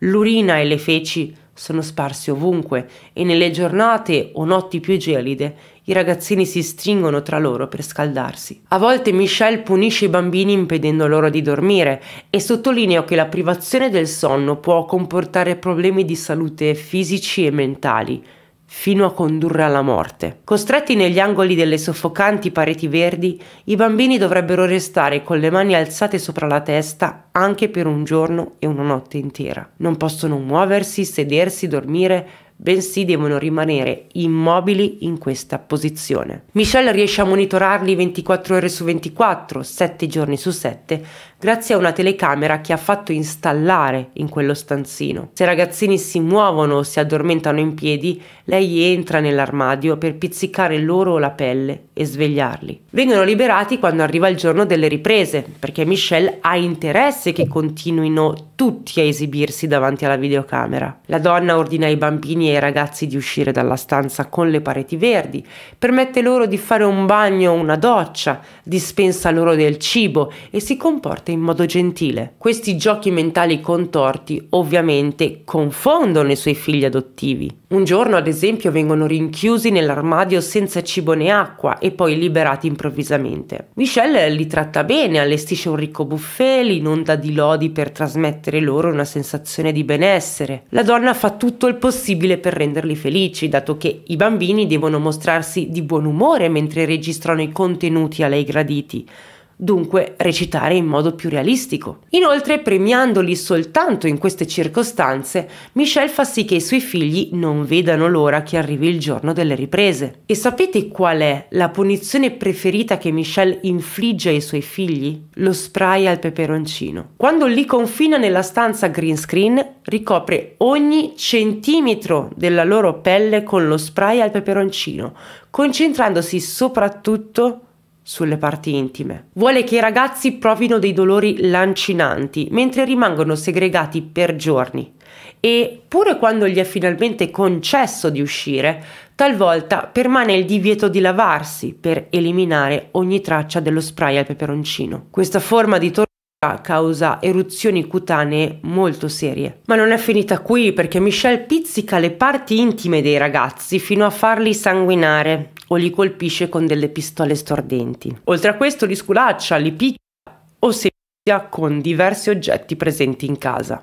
L'urina e le feci sono sparsi ovunque e nelle giornate o notti più gelide i ragazzini si stringono tra loro per scaldarsi. A volte Michelle punisce i bambini impedendo loro di dormire e sottolineo che la privazione del sonno può comportare problemi di salute fisici e mentali fino a condurre alla morte. Costretti negli angoli delle soffocanti pareti verdi, i bambini dovrebbero restare con le mani alzate sopra la testa anche per un giorno e una notte intera. Non possono muoversi, sedersi, dormire, bensì devono rimanere immobili in questa posizione. Michelle riesce a monitorarli 24 ore su 24, 7 giorni su 7, grazie a una telecamera che ha fatto installare in quello stanzino. Se i ragazzini si muovono o si addormentano in piedi, lei entra nell'armadio per pizzicare loro la pelle e svegliarli. Vengono liberati quando arriva il giorno delle riprese, perché Michelle ha interesse che continuino tutti a esibirsi davanti alla videocamera. La donna ordina ai bambini e ai ragazzi di uscire dalla stanza con le pareti verdi, permette loro di fare un bagno o una doccia, dispensa loro del cibo e si comporta in modo gentile. Questi giochi mentali contorti ovviamente confondono i suoi figli adottivi. Un giorno ad esempio vengono rinchiusi nell'armadio senza cibo né acqua e poi liberati improvvisamente. Michelle li tratta bene, allestisce un ricco buffet, li inonda di lodi per trasmettere loro una sensazione di benessere. La donna fa tutto il possibile per renderli felici, dato che i bambini devono mostrarsi di buon umore mentre registrano i contenuti a lei gratuiti traditi dunque recitare in modo più realistico. Inoltre, premiandoli soltanto in queste circostanze, Michelle fa sì che i suoi figli non vedano l'ora che arrivi il giorno delle riprese. E sapete qual è la punizione preferita che Michelle infligge ai suoi figli? Lo spray al peperoncino. Quando li confina nella stanza green screen, ricopre ogni centimetro della loro pelle con lo spray al peperoncino, concentrandosi soprattutto sulle parti intime. Vuole che i ragazzi provino dei dolori lancinanti mentre rimangono segregati per giorni e pure quando gli è finalmente concesso di uscire, talvolta permane il divieto di lavarsi per eliminare ogni traccia dello spray al peperoncino. Questa forma di tortura causa eruzioni cutanee molto serie. Ma non è finita qui perché Michelle pizzica le parti intime dei ragazzi fino a farli sanguinare o li colpisce con delle pistole stordenti. Oltre a questo li sculaccia, li picchia o seppia con diversi oggetti presenti in casa.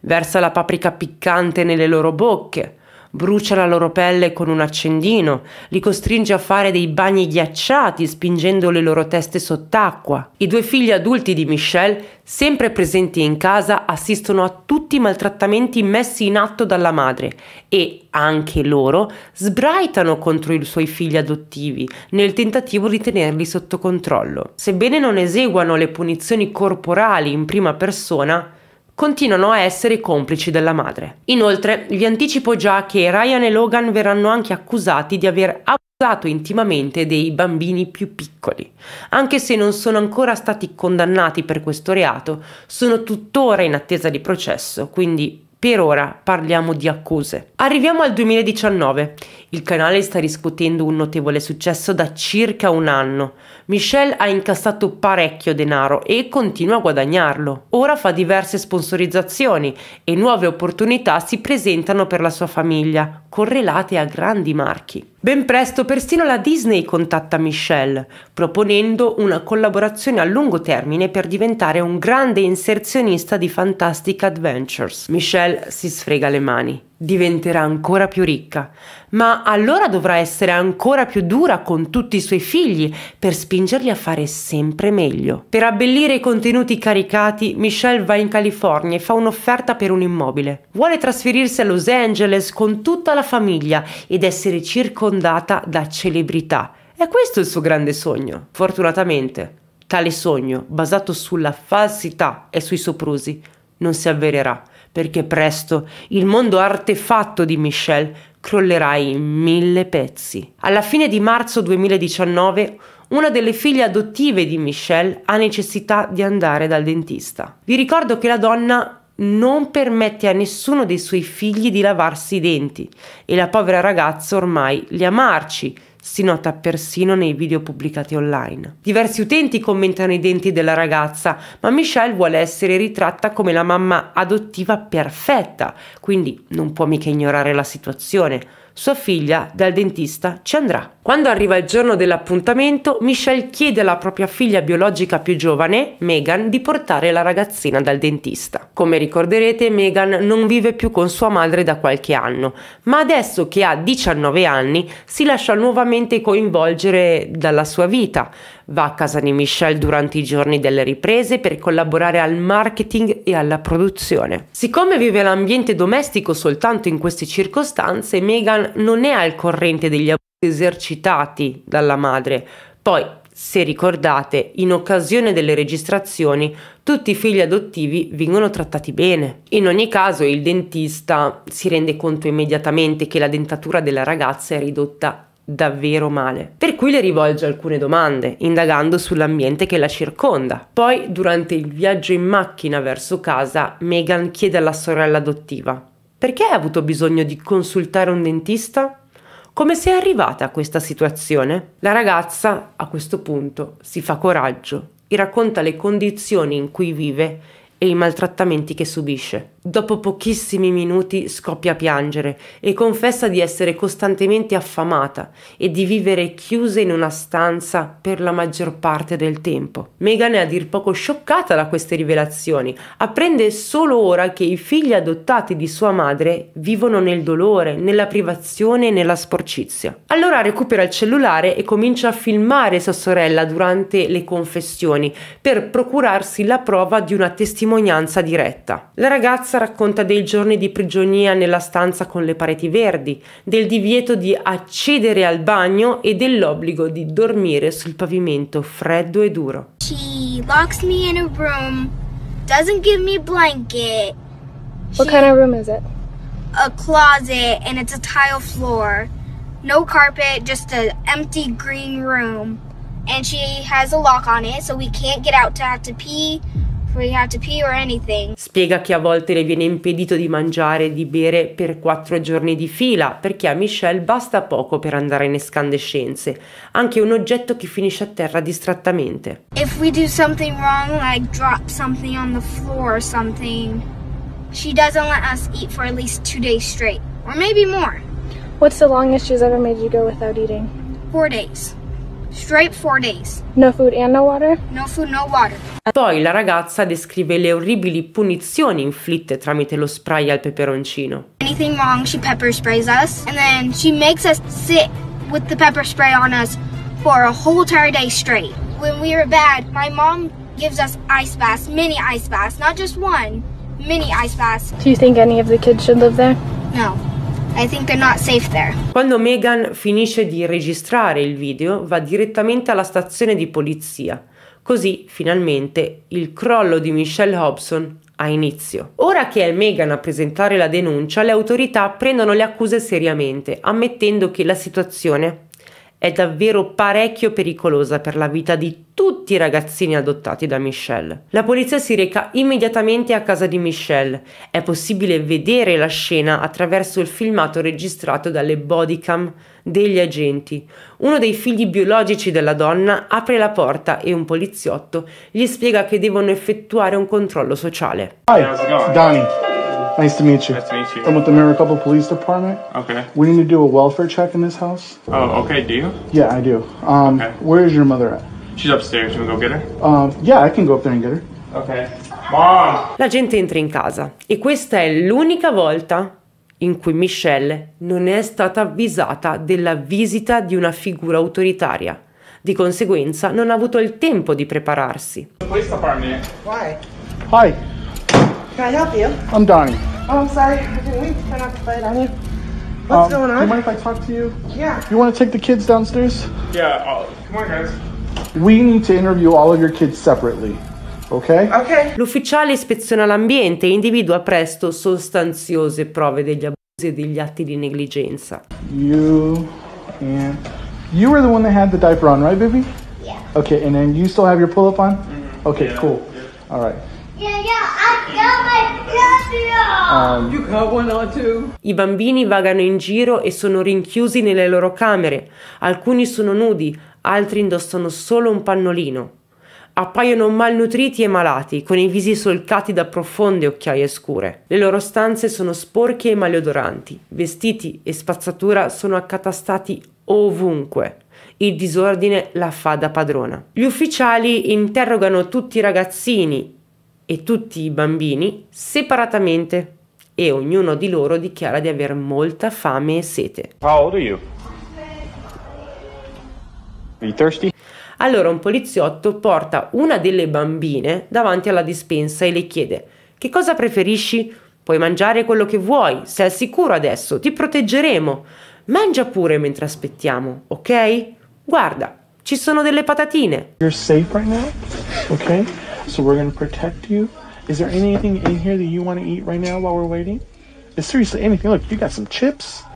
Versa la paprika piccante nelle loro bocche, brucia la loro pelle con un accendino, li costringe a fare dei bagni ghiacciati spingendo le loro teste sott'acqua. I due figli adulti di Michelle, sempre presenti in casa, assistono a tutti i maltrattamenti messi in atto dalla madre e anche loro sbraitano contro i suoi figli adottivi nel tentativo di tenerli sotto controllo. Sebbene non eseguano le punizioni corporali in prima persona, continuano a essere complici della madre. Inoltre, vi anticipo già che Ryan e Logan verranno anche accusati di aver abusato intimamente dei bambini più piccoli. Anche se non sono ancora stati condannati per questo reato, sono tuttora in attesa di processo, quindi per ora parliamo di accuse. Arriviamo al 2019. Il canale sta riscuotendo un notevole successo da circa un anno. Michelle ha incassato parecchio denaro e continua a guadagnarlo. Ora fa diverse sponsorizzazioni e nuove opportunità si presentano per la sua famiglia, correlate a grandi marchi. Ben presto persino la Disney contatta Michelle, proponendo una collaborazione a lungo termine per diventare un grande inserzionista di Fantastic Adventures. Michelle si sfrega le mani diventerà ancora più ricca, ma allora dovrà essere ancora più dura con tutti i suoi figli per spingerli a fare sempre meglio. Per abbellire i contenuti caricati, Michelle va in California e fa un'offerta per un immobile. Vuole trasferirsi a Los Angeles con tutta la famiglia ed essere circondata da celebrità. È questo il suo grande sogno. Fortunatamente, tale sogno, basato sulla falsità e sui soprusi, non si avvererà perché presto il mondo artefatto di Michelle crollerà in mille pezzi. Alla fine di marzo 2019 una delle figlie adottive di Michelle ha necessità di andare dal dentista. Vi ricordo che la donna non permette a nessuno dei suoi figli di lavarsi i denti e la povera ragazza ormai li ha marci, si nota persino nei video pubblicati online. Diversi utenti commentano i denti della ragazza, ma Michelle vuole essere ritratta come la mamma adottiva perfetta, quindi non può mica ignorare la situazione. Sua figlia dal dentista ci andrà. Quando arriva il giorno dell'appuntamento, Michelle chiede alla propria figlia biologica più giovane, Megan, di portare la ragazzina dal dentista. Come ricorderete, Megan non vive più con sua madre da qualche anno, ma adesso che ha 19 anni si lascia nuovamente coinvolgere dalla sua vita Va a casa di Michelle durante i giorni delle riprese per collaborare al marketing e alla produzione. Siccome vive l'ambiente domestico soltanto in queste circostanze, Meghan non è al corrente degli abusi esercitati dalla madre. Poi, se ricordate, in occasione delle registrazioni tutti i figli adottivi vengono trattati bene. In ogni caso il dentista si rende conto immediatamente che la dentatura della ragazza è ridotta davvero male. Per cui le rivolge alcune domande, indagando sull'ambiente che la circonda. Poi, durante il viaggio in macchina verso casa, Meghan chiede alla sorella adottiva: Perché hai avuto bisogno di consultare un dentista? Come sei arrivata a questa situazione? La ragazza, a questo punto, si fa coraggio e racconta le condizioni in cui vive e i maltrattamenti che subisce. Dopo pochissimi minuti scoppia a piangere e confessa di essere costantemente affamata e di vivere chiusa in una stanza per la maggior parte del tempo. Meghan è a dir poco scioccata da queste rivelazioni, apprende solo ora che i figli adottati di sua madre vivono nel dolore, nella privazione e nella sporcizia. Allora recupera il cellulare e comincia a filmare sua sorella durante le confessioni per procurarsi la prova di una testimonianza diretta. La ragazza ragazza racconta dei giorni di prigionia nella stanza con le pareti verdi, del divieto di accedere al bagno e dell'obbligo di dormire sul pavimento freddo e duro. She locks me in a room, doesn't give me blanket. What kind of room is it? A closet and it's a tile floor. No carpet, just an empty green room. And she has a lock on it, so we can't get out to have to pee. Spiega che a volte le viene impedito di mangiare e di bere per quattro giorni di fila perché a Michelle basta poco per andare in escandescenze, anche un oggetto che finisce a terra distrattamente. If we do something wrong, like drop something on the floor or something, she doesn't let us eat for at least two days straight, or maybe more. What's the longest she's ever made you go without eating? Four days. Straight four days. No food and no water? No food, no water. Poi la ragazza descrive le orribili punizioni inflitte tramite lo spray al peperoncino. Anything wrong, she pepper sprays us and then she makes us sit with the pepper spray on us for a whole entire day straight. When we were bad, my mom gives us ice baths, mini ice baths, not just one, mini ice baths. Do you think any of the kids should live there? No. Quando Meghan finisce di registrare il video, va direttamente alla stazione di polizia. Così, finalmente, il crollo di Michelle Hobson ha inizio. Ora che è Meghan a presentare la denuncia, le autorità prendono le accuse seriamente, ammettendo che la situazione è davvero parecchio pericolosa per la vita di tutti i ragazzini adottati da Michelle. La polizia si reca immediatamente a casa di Michelle. È possibile vedere la scena attraverso il filmato registrato dalle bodycam degli agenti. Uno dei figli biologici della donna apre la porta e un poliziotto gli spiega che devono effettuare un controllo sociale. Hi, Danny. Nice to meet you. Nice to meet you. I'm with the Maricopa Police Department. Okay. We need to do a welfare check in this house. Oh, okay. Do you? Yeah, I do. Um, okay. Where is your mother at? She's upstairs. Can we go get her? Um, yeah, I can go up there and get her. Okay. Mom! La gente entra in casa e questa è l'unica volta in cui Michelle non è stata avvisata della visita di una figura autoritaria. Di conseguenza non ha avuto il tempo di prepararsi. The police department. Why? Hi. Can I help you? I'm Donnie. Oh, I'm sorry. I didn't mean to turn off the light on you. What's um, going on? Do you mind if I talk to you? Yeah. You want to take the kids downstairs? Yeah. Uh, come on, guys. We need to interview all of your kids separately. Okay? Okay. L'ufficiale ispeziona l'ambiente e individua presto sostanziose prove degli abusi e degli atti di negligenza. You and you were the one that had the diaper on, right, baby? Yeah. Okay, and then you still have your pull-up on? Mm -hmm. Okay, yeah. cool. Yeah. All right. Uh, I bambini vagano in giro e sono rinchiusi nelle loro camere. Alcuni sono nudi, altri indossano solo un pannolino. Appaiono malnutriti e malati, con i visi solcati da profonde occhiaie scure. Le loro stanze sono sporche e maleodoranti. Vestiti e spazzatura sono accatastati ovunque. Il disordine la fa da padrona. Gli ufficiali interrogano tutti i ragazzini e tutti i bambini separatamente e ognuno di loro dichiara di aver molta fame e sete. How old are you? Are you thirsty? Allora un poliziotto porta una delle bambine davanti alla dispensa e le chiede che cosa preferisci? Puoi mangiare quello che vuoi, sei al sicuro adesso, ti proteggeremo. Mangia pure mentre aspettiamo, ok? Guarda, ci sono delle patatine. You're safe right now? Okay? So we're gonna protect you. Is there anything in here that you want to eat right now while we're waiting? Eh,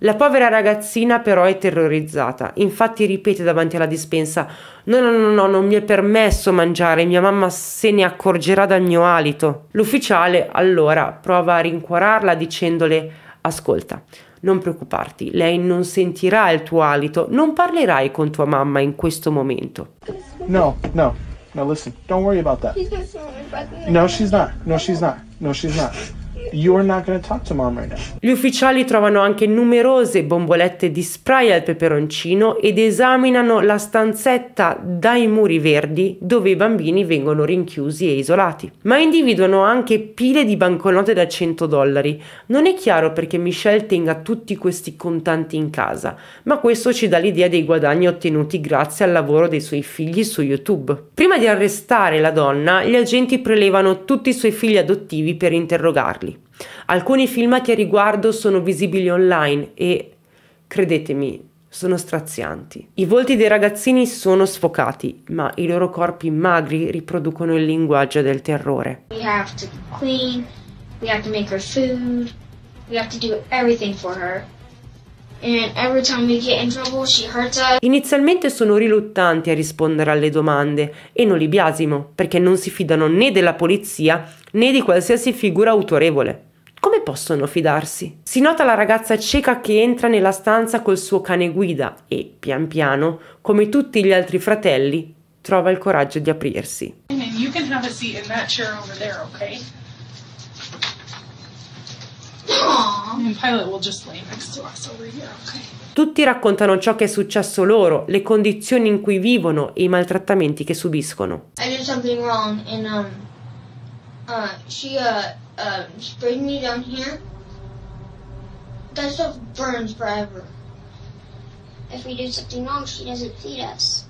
La povera ragazzina però è terrorizzata. Infatti ripete davanti alla dispensa: "No, no, no, no, non mi è permesso mangiare, mia mamma se ne accorgerà dal mio alito". L'ufficiale allora prova a rincuorarla dicendole: "Ascolta, non preoccuparti, lei non sentirà il tuo alito, non parlerai con tua mamma in questo momento". No, no. Now listen. Don't worry about that. She's gonna No, she's not. No, she's not. No, she's not. Gli ufficiali trovano anche numerose bombolette di spray al peperoncino ed esaminano la stanzetta dai muri verdi dove i bambini vengono rinchiusi e isolati. Ma individuano anche pile di banconote da 100 dollari. Non è chiaro perché Michelle tenga tutti questi contanti in casa, ma questo ci dà l'idea dei guadagni ottenuti grazie al lavoro dei suoi figli su YouTube. Prima di arrestare la donna, gli agenti prelevano tutti i suoi figli adottivi per interrogarli. Alcuni filmati a riguardo sono visibili online e, credetemi, sono strazianti. I volti dei ragazzini sono sfocati, ma i loro corpi magri riproducono il linguaggio del terrore. We have to clean, we have to make her food, we have to do everything for her. Inizialmente sono riluttanti a rispondere alle domande e non li biasimo, perché non si fidano né della polizia né di qualsiasi figura autorevole. Come possono fidarsi? Si nota la ragazza cieca che entra nella stanza col suo cane guida e, pian piano, come tutti gli altri fratelli, trova il coraggio di aprirsi. Tutti raccontano ciò che è successo loro, le condizioni in cui vivono e i maltrattamenti che subiscono. I did something wrong and um Uh, she uh, uh, sprayed me down here. That stuff burns forever. If we do something wrong, she doesn't feed us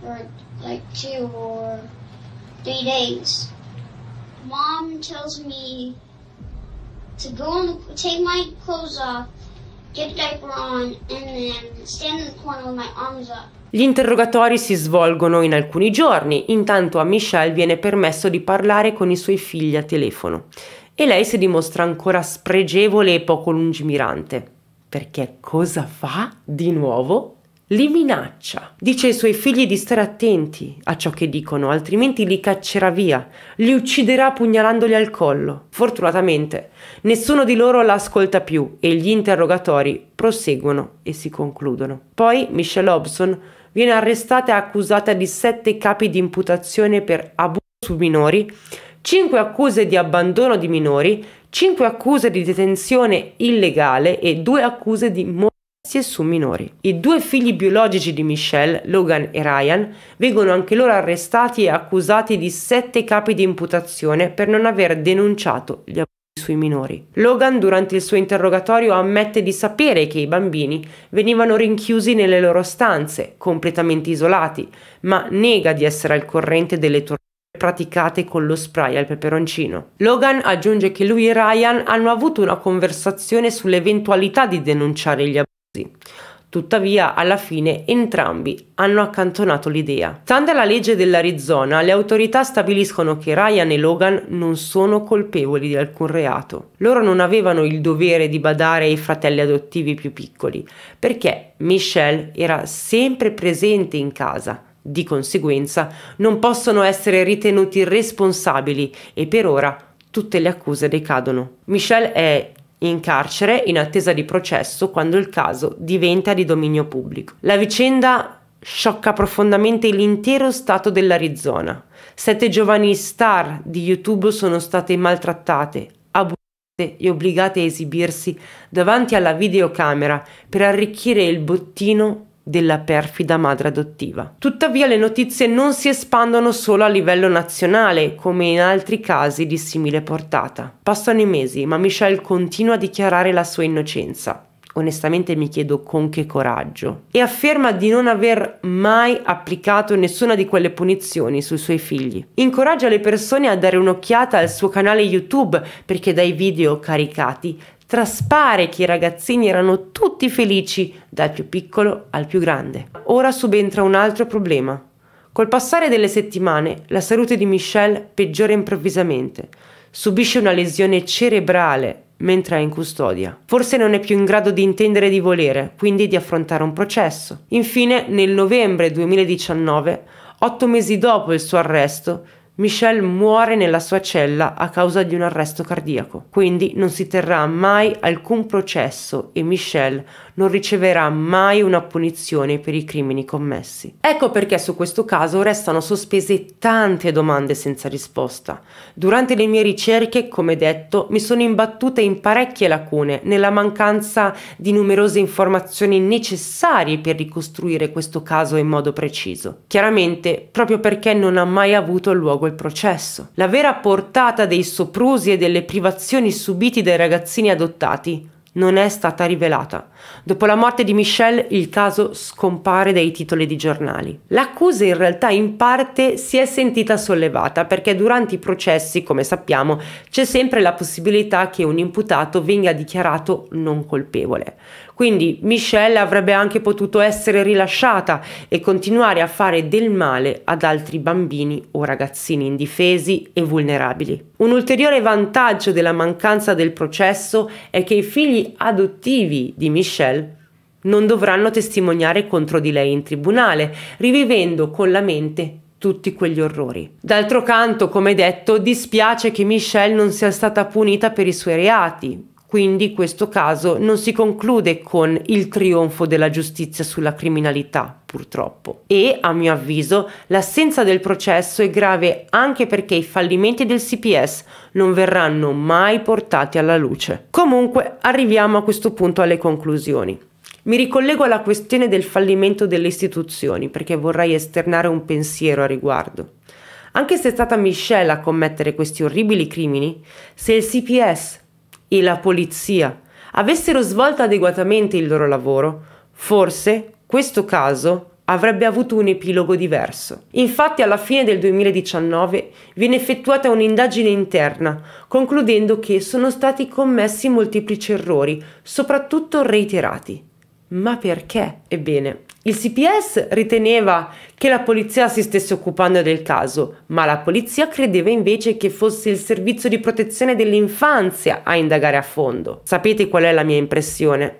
for like two or three days. Mom tells me to go and take my clothes off, get a diaper on, and then stand in the corner with my arms up. Gli interrogatori si svolgono in alcuni giorni, intanto a Michelle viene permesso di parlare con i suoi figli a telefono e lei si dimostra ancora spregevole e poco lungimirante. Perché cosa fa di nuovo? Li minaccia. Dice ai suoi figli di stare attenti a ciò che dicono, altrimenti li caccerà via, li ucciderà pugnalandoli al collo. Fortunatamente, nessuno di loro l'ascolta più e gli interrogatori proseguono e si concludono. Poi Michelle Hobson viene arrestata e accusata di sette capi di imputazione per abuso su minori, cinque accuse di abbandono di minori, cinque accuse di detenzione illegale e due accuse di morte su minori. I due figli biologici di Michelle, Logan e Ryan, vengono anche loro arrestati e accusati di sette capi di imputazione per non aver denunciato gli abusi sui minori. Logan durante il suo interrogatorio ammette di sapere che i bambini venivano rinchiusi nelle loro stanze, completamente isolati, ma nega di essere al corrente delle torture praticate con lo spray al peperoncino. Logan aggiunge che lui e Ryan hanno avuto una conversazione sull'eventualità di denunciare gli abusi. Tuttavia, alla fine entrambi hanno accantonato l'idea. Stando alla legge dell'Arizona, le autorità stabiliscono che Ryan e Logan non sono colpevoli di alcun reato. Loro non avevano il dovere di badare ai fratelli adottivi più piccoli, perché Michelle era sempre presente in casa. Di conseguenza, non possono essere ritenuti responsabili e per ora tutte le accuse decadono. Michelle è in carcere in attesa di processo quando il caso diventa di dominio pubblico. La vicenda sciocca profondamente l'intero stato dell'Arizona. Sette giovani star di YouTube sono state maltrattate, abusate e obbligate a esibirsi davanti alla videocamera per arricchire il bottino della perfida madre adottiva. Tuttavia le notizie non si espandono solo a livello nazionale, come in altri casi di simile portata. Passano i mesi, ma Michelle continua a dichiarare la sua innocenza. Onestamente mi chiedo con che coraggio. E afferma di non aver mai applicato nessuna di quelle punizioni sui suoi figli. Incoraggia le persone a dare un'occhiata al suo canale YouTube perché dai video caricati Traspare che i ragazzini erano tutti felici, dal più piccolo al più grande. Ora subentra un altro problema. Col passare delle settimane, la salute di Michelle peggiora improvvisamente. Subisce una lesione cerebrale mentre è in custodia. Forse non è più in grado di intendere di volere, quindi di affrontare un processo. Infine, nel novembre 2019, otto mesi dopo il suo arresto, Michel muore nella sua cella a causa di un arresto cardiaco, quindi non si terrà mai alcun processo e Michel non riceverà mai una punizione per i crimini commessi. Ecco perché su questo caso restano sospese tante domande senza risposta. Durante le mie ricerche, come detto, mi sono imbattuta in parecchie lacune nella mancanza di numerose informazioni necessarie per ricostruire questo caso in modo preciso. Chiaramente, proprio perché non ha mai avuto luogo il processo. La vera portata dei soprusi e delle privazioni subiti dai ragazzini adottati non è stata rivelata. Dopo la morte di Michelle il caso scompare dai titoli di giornali. L'accusa in realtà in parte si è sentita sollevata perché durante i processi, come sappiamo, c'è sempre la possibilità che un imputato venga dichiarato non colpevole. Quindi Michelle avrebbe anche potuto essere rilasciata e continuare a fare del male ad altri bambini o ragazzini indifesi e vulnerabili. Un ulteriore vantaggio della mancanza del processo è che i figli adottivi di Michelle non dovranno testimoniare contro di lei in tribunale, rivivendo con la mente tutti quegli orrori. D'altro canto, come detto, dispiace che Michelle non sia stata punita per i suoi reati, quindi questo caso non si conclude con il trionfo della giustizia sulla criminalità, purtroppo. E, a mio avviso, l'assenza del processo è grave anche perché i fallimenti del CPS non verranno mai portati alla luce. Comunque, arriviamo a questo punto alle conclusioni. Mi ricollego alla questione del fallimento delle istituzioni perché vorrei esternare un pensiero a riguardo. Anche se è stata Michelle a commettere questi orribili crimini, se il CPS e la polizia avessero svolto adeguatamente il loro lavoro, forse questo caso avrebbe avuto un epilogo diverso. Infatti alla fine del 2019 viene effettuata un'indagine interna, concludendo che sono stati commessi molteplici errori, soprattutto reiterati. Ma perché? Ebbene, il CPS riteneva che la polizia si stesse occupando del caso, ma la polizia credeva invece che fosse il servizio di protezione dell'infanzia a indagare a fondo. Sapete qual è la mia impressione?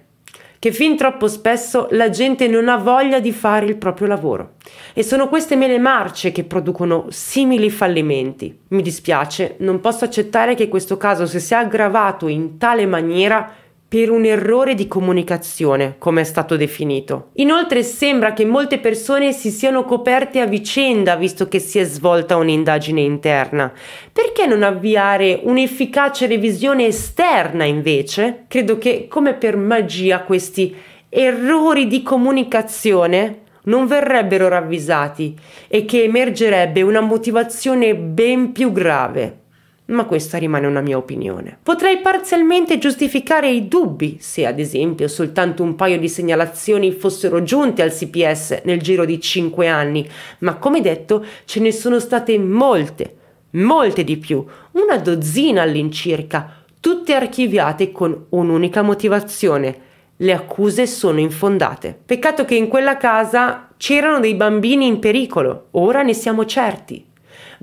Che fin troppo spesso la gente non ha voglia di fare il proprio lavoro e sono queste mele marce che producono simili fallimenti. Mi dispiace, non posso accettare che questo caso si sia aggravato in tale maniera per un errore di comunicazione, come è stato definito. Inoltre sembra che molte persone si siano coperte a vicenda visto che si è svolta un'indagine interna. Perché non avviare un'efficace revisione esterna invece? Credo che come per magia questi errori di comunicazione non verrebbero ravvisati e che emergerebbe una motivazione ben più grave ma questa rimane una mia opinione. Potrei parzialmente giustificare i dubbi se ad esempio soltanto un paio di segnalazioni fossero giunte al CPS nel giro di 5 anni, ma come detto ce ne sono state molte, molte di più, una dozzina all'incirca, tutte archiviate con un'unica motivazione. Le accuse sono infondate. Peccato che in quella casa c'erano dei bambini in pericolo, ora ne siamo certi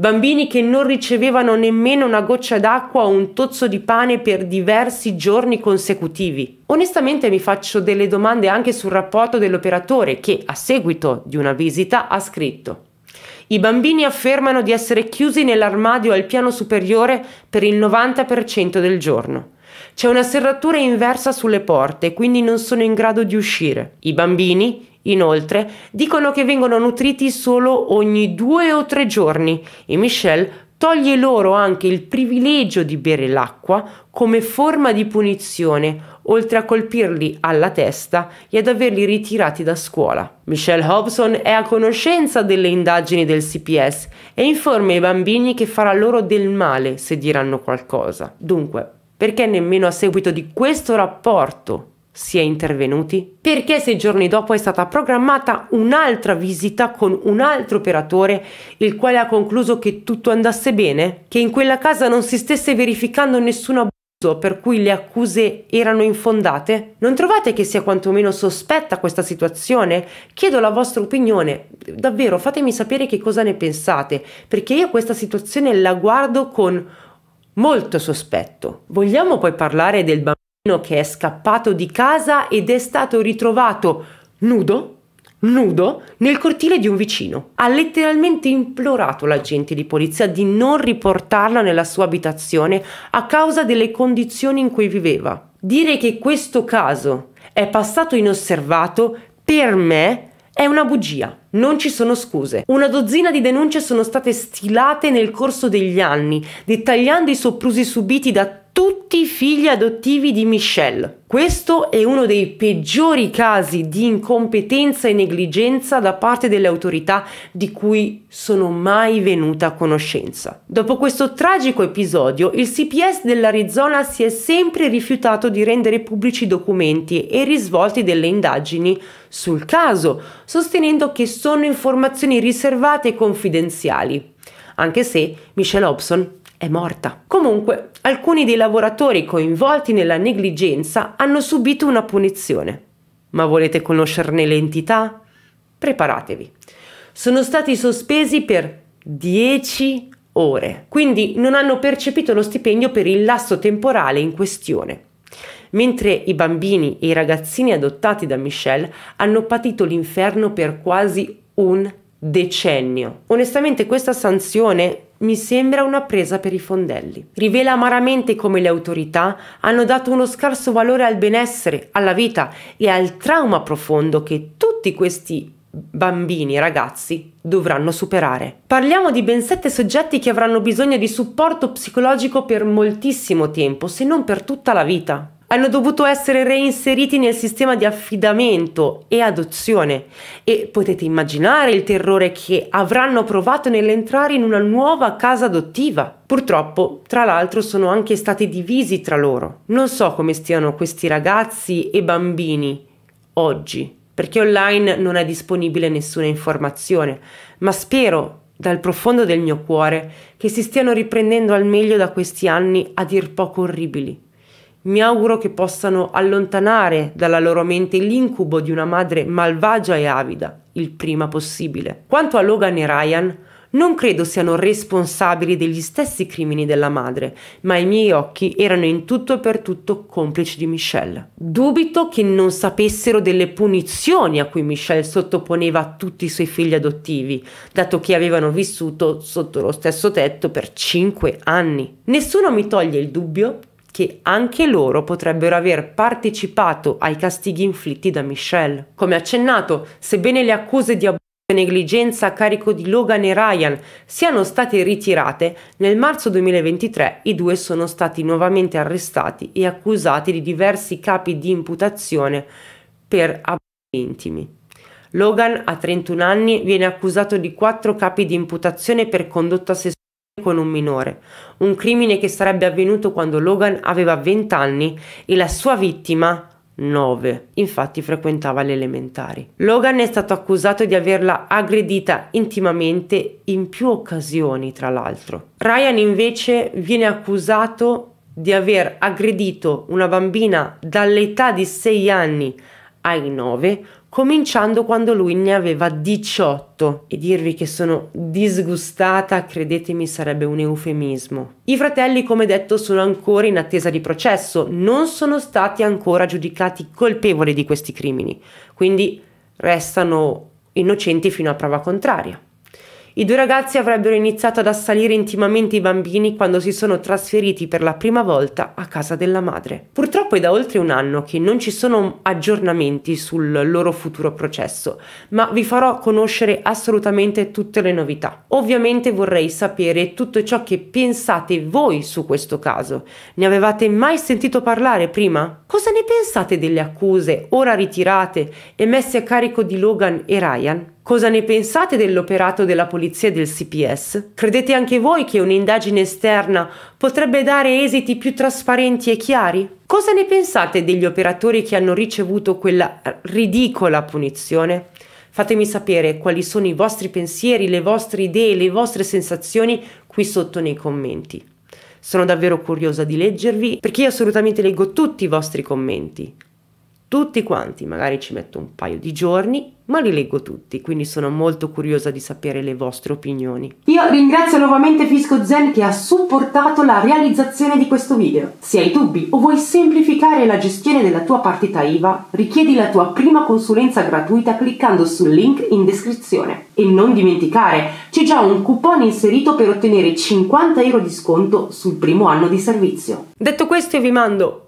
bambini che non ricevevano nemmeno una goccia d'acqua o un tozzo di pane per diversi giorni consecutivi. Onestamente mi faccio delle domande anche sul rapporto dell'operatore che, a seguito di una visita, ha scritto i bambini affermano di essere chiusi nell'armadio al piano superiore per il 90% del giorno. C'è una serratura inversa sulle porte, quindi non sono in grado di uscire. I bambini Inoltre, dicono che vengono nutriti solo ogni due o tre giorni e Michelle toglie loro anche il privilegio di bere l'acqua come forma di punizione, oltre a colpirli alla testa e ad averli ritirati da scuola. Michelle Hobson è a conoscenza delle indagini del CPS e informa i bambini che farà loro del male se diranno qualcosa. Dunque, perché nemmeno a seguito di questo rapporto si è intervenuti? Perché sei giorni dopo è stata programmata un'altra visita con un altro operatore, il quale ha concluso che tutto andasse bene? Che in quella casa non si stesse verificando nessun abuso per cui le accuse erano infondate? Non trovate che sia quantomeno sospetta questa situazione? Chiedo la vostra opinione, davvero fatemi sapere che cosa ne pensate, perché io questa situazione la guardo con molto sospetto. Vogliamo poi parlare del bambino? che è scappato di casa ed è stato ritrovato nudo, nudo, nel cortile di un vicino. Ha letteralmente implorato l'agente di polizia di non riportarla nella sua abitazione a causa delle condizioni in cui viveva. Dire che questo caso è passato inosservato per me è una bugia, non ci sono scuse. Una dozzina di denunce sono state stilate nel corso degli anni, dettagliando i soprusi subiti da tutti i figli adottivi di Michelle. Questo è uno dei peggiori casi di incompetenza e negligenza da parte delle autorità di cui sono mai venuta a conoscenza. Dopo questo tragico episodio, il CPS dell'Arizona si è sempre rifiutato di rendere pubblici documenti e risvolti delle indagini sul caso, sostenendo che sono informazioni riservate e confidenziali, anche se Michelle Hobson è morta. Comunque, alcuni dei lavoratori coinvolti nella negligenza hanno subito una punizione. Ma volete conoscerne l'entità? Preparatevi. Sono stati sospesi per 10 ore, quindi non hanno percepito lo stipendio per il lasso temporale in questione. Mentre i bambini e i ragazzini adottati da Michelle hanno patito l'inferno per quasi un decennio. Onestamente questa sanzione mi sembra una presa per i fondelli. Rivela amaramente come le autorità hanno dato uno scarso valore al benessere, alla vita e al trauma profondo che tutti questi bambini e ragazzi dovranno superare. Parliamo di ben sette soggetti che avranno bisogno di supporto psicologico per moltissimo tempo, se non per tutta la vita hanno dovuto essere reinseriti nel sistema di affidamento e adozione e potete immaginare il terrore che avranno provato nell'entrare in una nuova casa adottiva. Purtroppo, tra l'altro, sono anche stati divisi tra loro. Non so come stiano questi ragazzi e bambini oggi, perché online non è disponibile nessuna informazione, ma spero dal profondo del mio cuore che si stiano riprendendo al meglio da questi anni a dir poco orribili. Mi auguro che possano allontanare dalla loro mente l'incubo di una madre malvagia e avida il prima possibile. Quanto a Logan e Ryan, non credo siano responsabili degli stessi crimini della madre, ma i miei occhi erano in tutto e per tutto complici di Michelle. Dubito che non sapessero delle punizioni a cui Michelle sottoponeva tutti i suoi figli adottivi, dato che avevano vissuto sotto lo stesso tetto per 5 anni. Nessuno mi toglie il dubbio che anche loro potrebbero aver partecipato ai castighi inflitti da Michelle. Come accennato, sebbene le accuse di abuso e negligenza a carico di Logan e Ryan siano state ritirate, nel marzo 2023 i due sono stati nuovamente arrestati e accusati di diversi capi di imputazione per abusi intimi. Logan, a 31 anni, viene accusato di quattro capi di imputazione per condotta sessuale con un minore, un crimine che sarebbe avvenuto quando Logan aveva 20 anni e la sua vittima 9. Infatti frequentava le elementari. Logan è stato accusato di averla aggredita intimamente in più occasioni, tra l'altro. Ryan invece viene accusato di aver aggredito una bambina dall'età di 6 anni ai 9 cominciando quando lui ne aveva 18 e dirvi che sono disgustata, credetemi, sarebbe un eufemismo. I fratelli, come detto, sono ancora in attesa di processo, non sono stati ancora giudicati colpevoli di questi crimini, quindi restano innocenti fino a prova contraria. I due ragazzi avrebbero iniziato ad assalire intimamente i bambini quando si sono trasferiti per la prima volta a casa della madre. Purtroppo è da oltre un anno che non ci sono aggiornamenti sul loro futuro processo, ma vi farò conoscere assolutamente tutte le novità. Ovviamente vorrei sapere tutto ciò che pensate voi su questo caso. Ne avevate mai sentito parlare prima? Cosa ne pensate delle accuse ora ritirate e messe a carico di Logan e Ryan? Cosa ne pensate dell'operato della polizia e del CPS? Credete anche voi che un'indagine esterna potrebbe dare esiti più trasparenti e chiari? Cosa ne pensate degli operatori che hanno ricevuto quella ridicola punizione? Fatemi sapere quali sono i vostri pensieri, le vostre idee, le vostre sensazioni qui sotto nei commenti. Sono davvero curiosa di leggervi perché io assolutamente leggo tutti i vostri commenti. Tutti quanti, magari ci metto un paio di giorni, ma li leggo tutti, quindi sono molto curiosa di sapere le vostre opinioni. Io ringrazio nuovamente Fisco Zen che ha supportato la realizzazione di questo video. Se hai dubbi o vuoi semplificare la gestione della tua partita IVA, richiedi la tua prima consulenza gratuita cliccando sul link in descrizione. E non dimenticare, c'è già un coupon inserito per ottenere 50 euro di sconto sul primo anno di servizio. Detto questo, io vi mando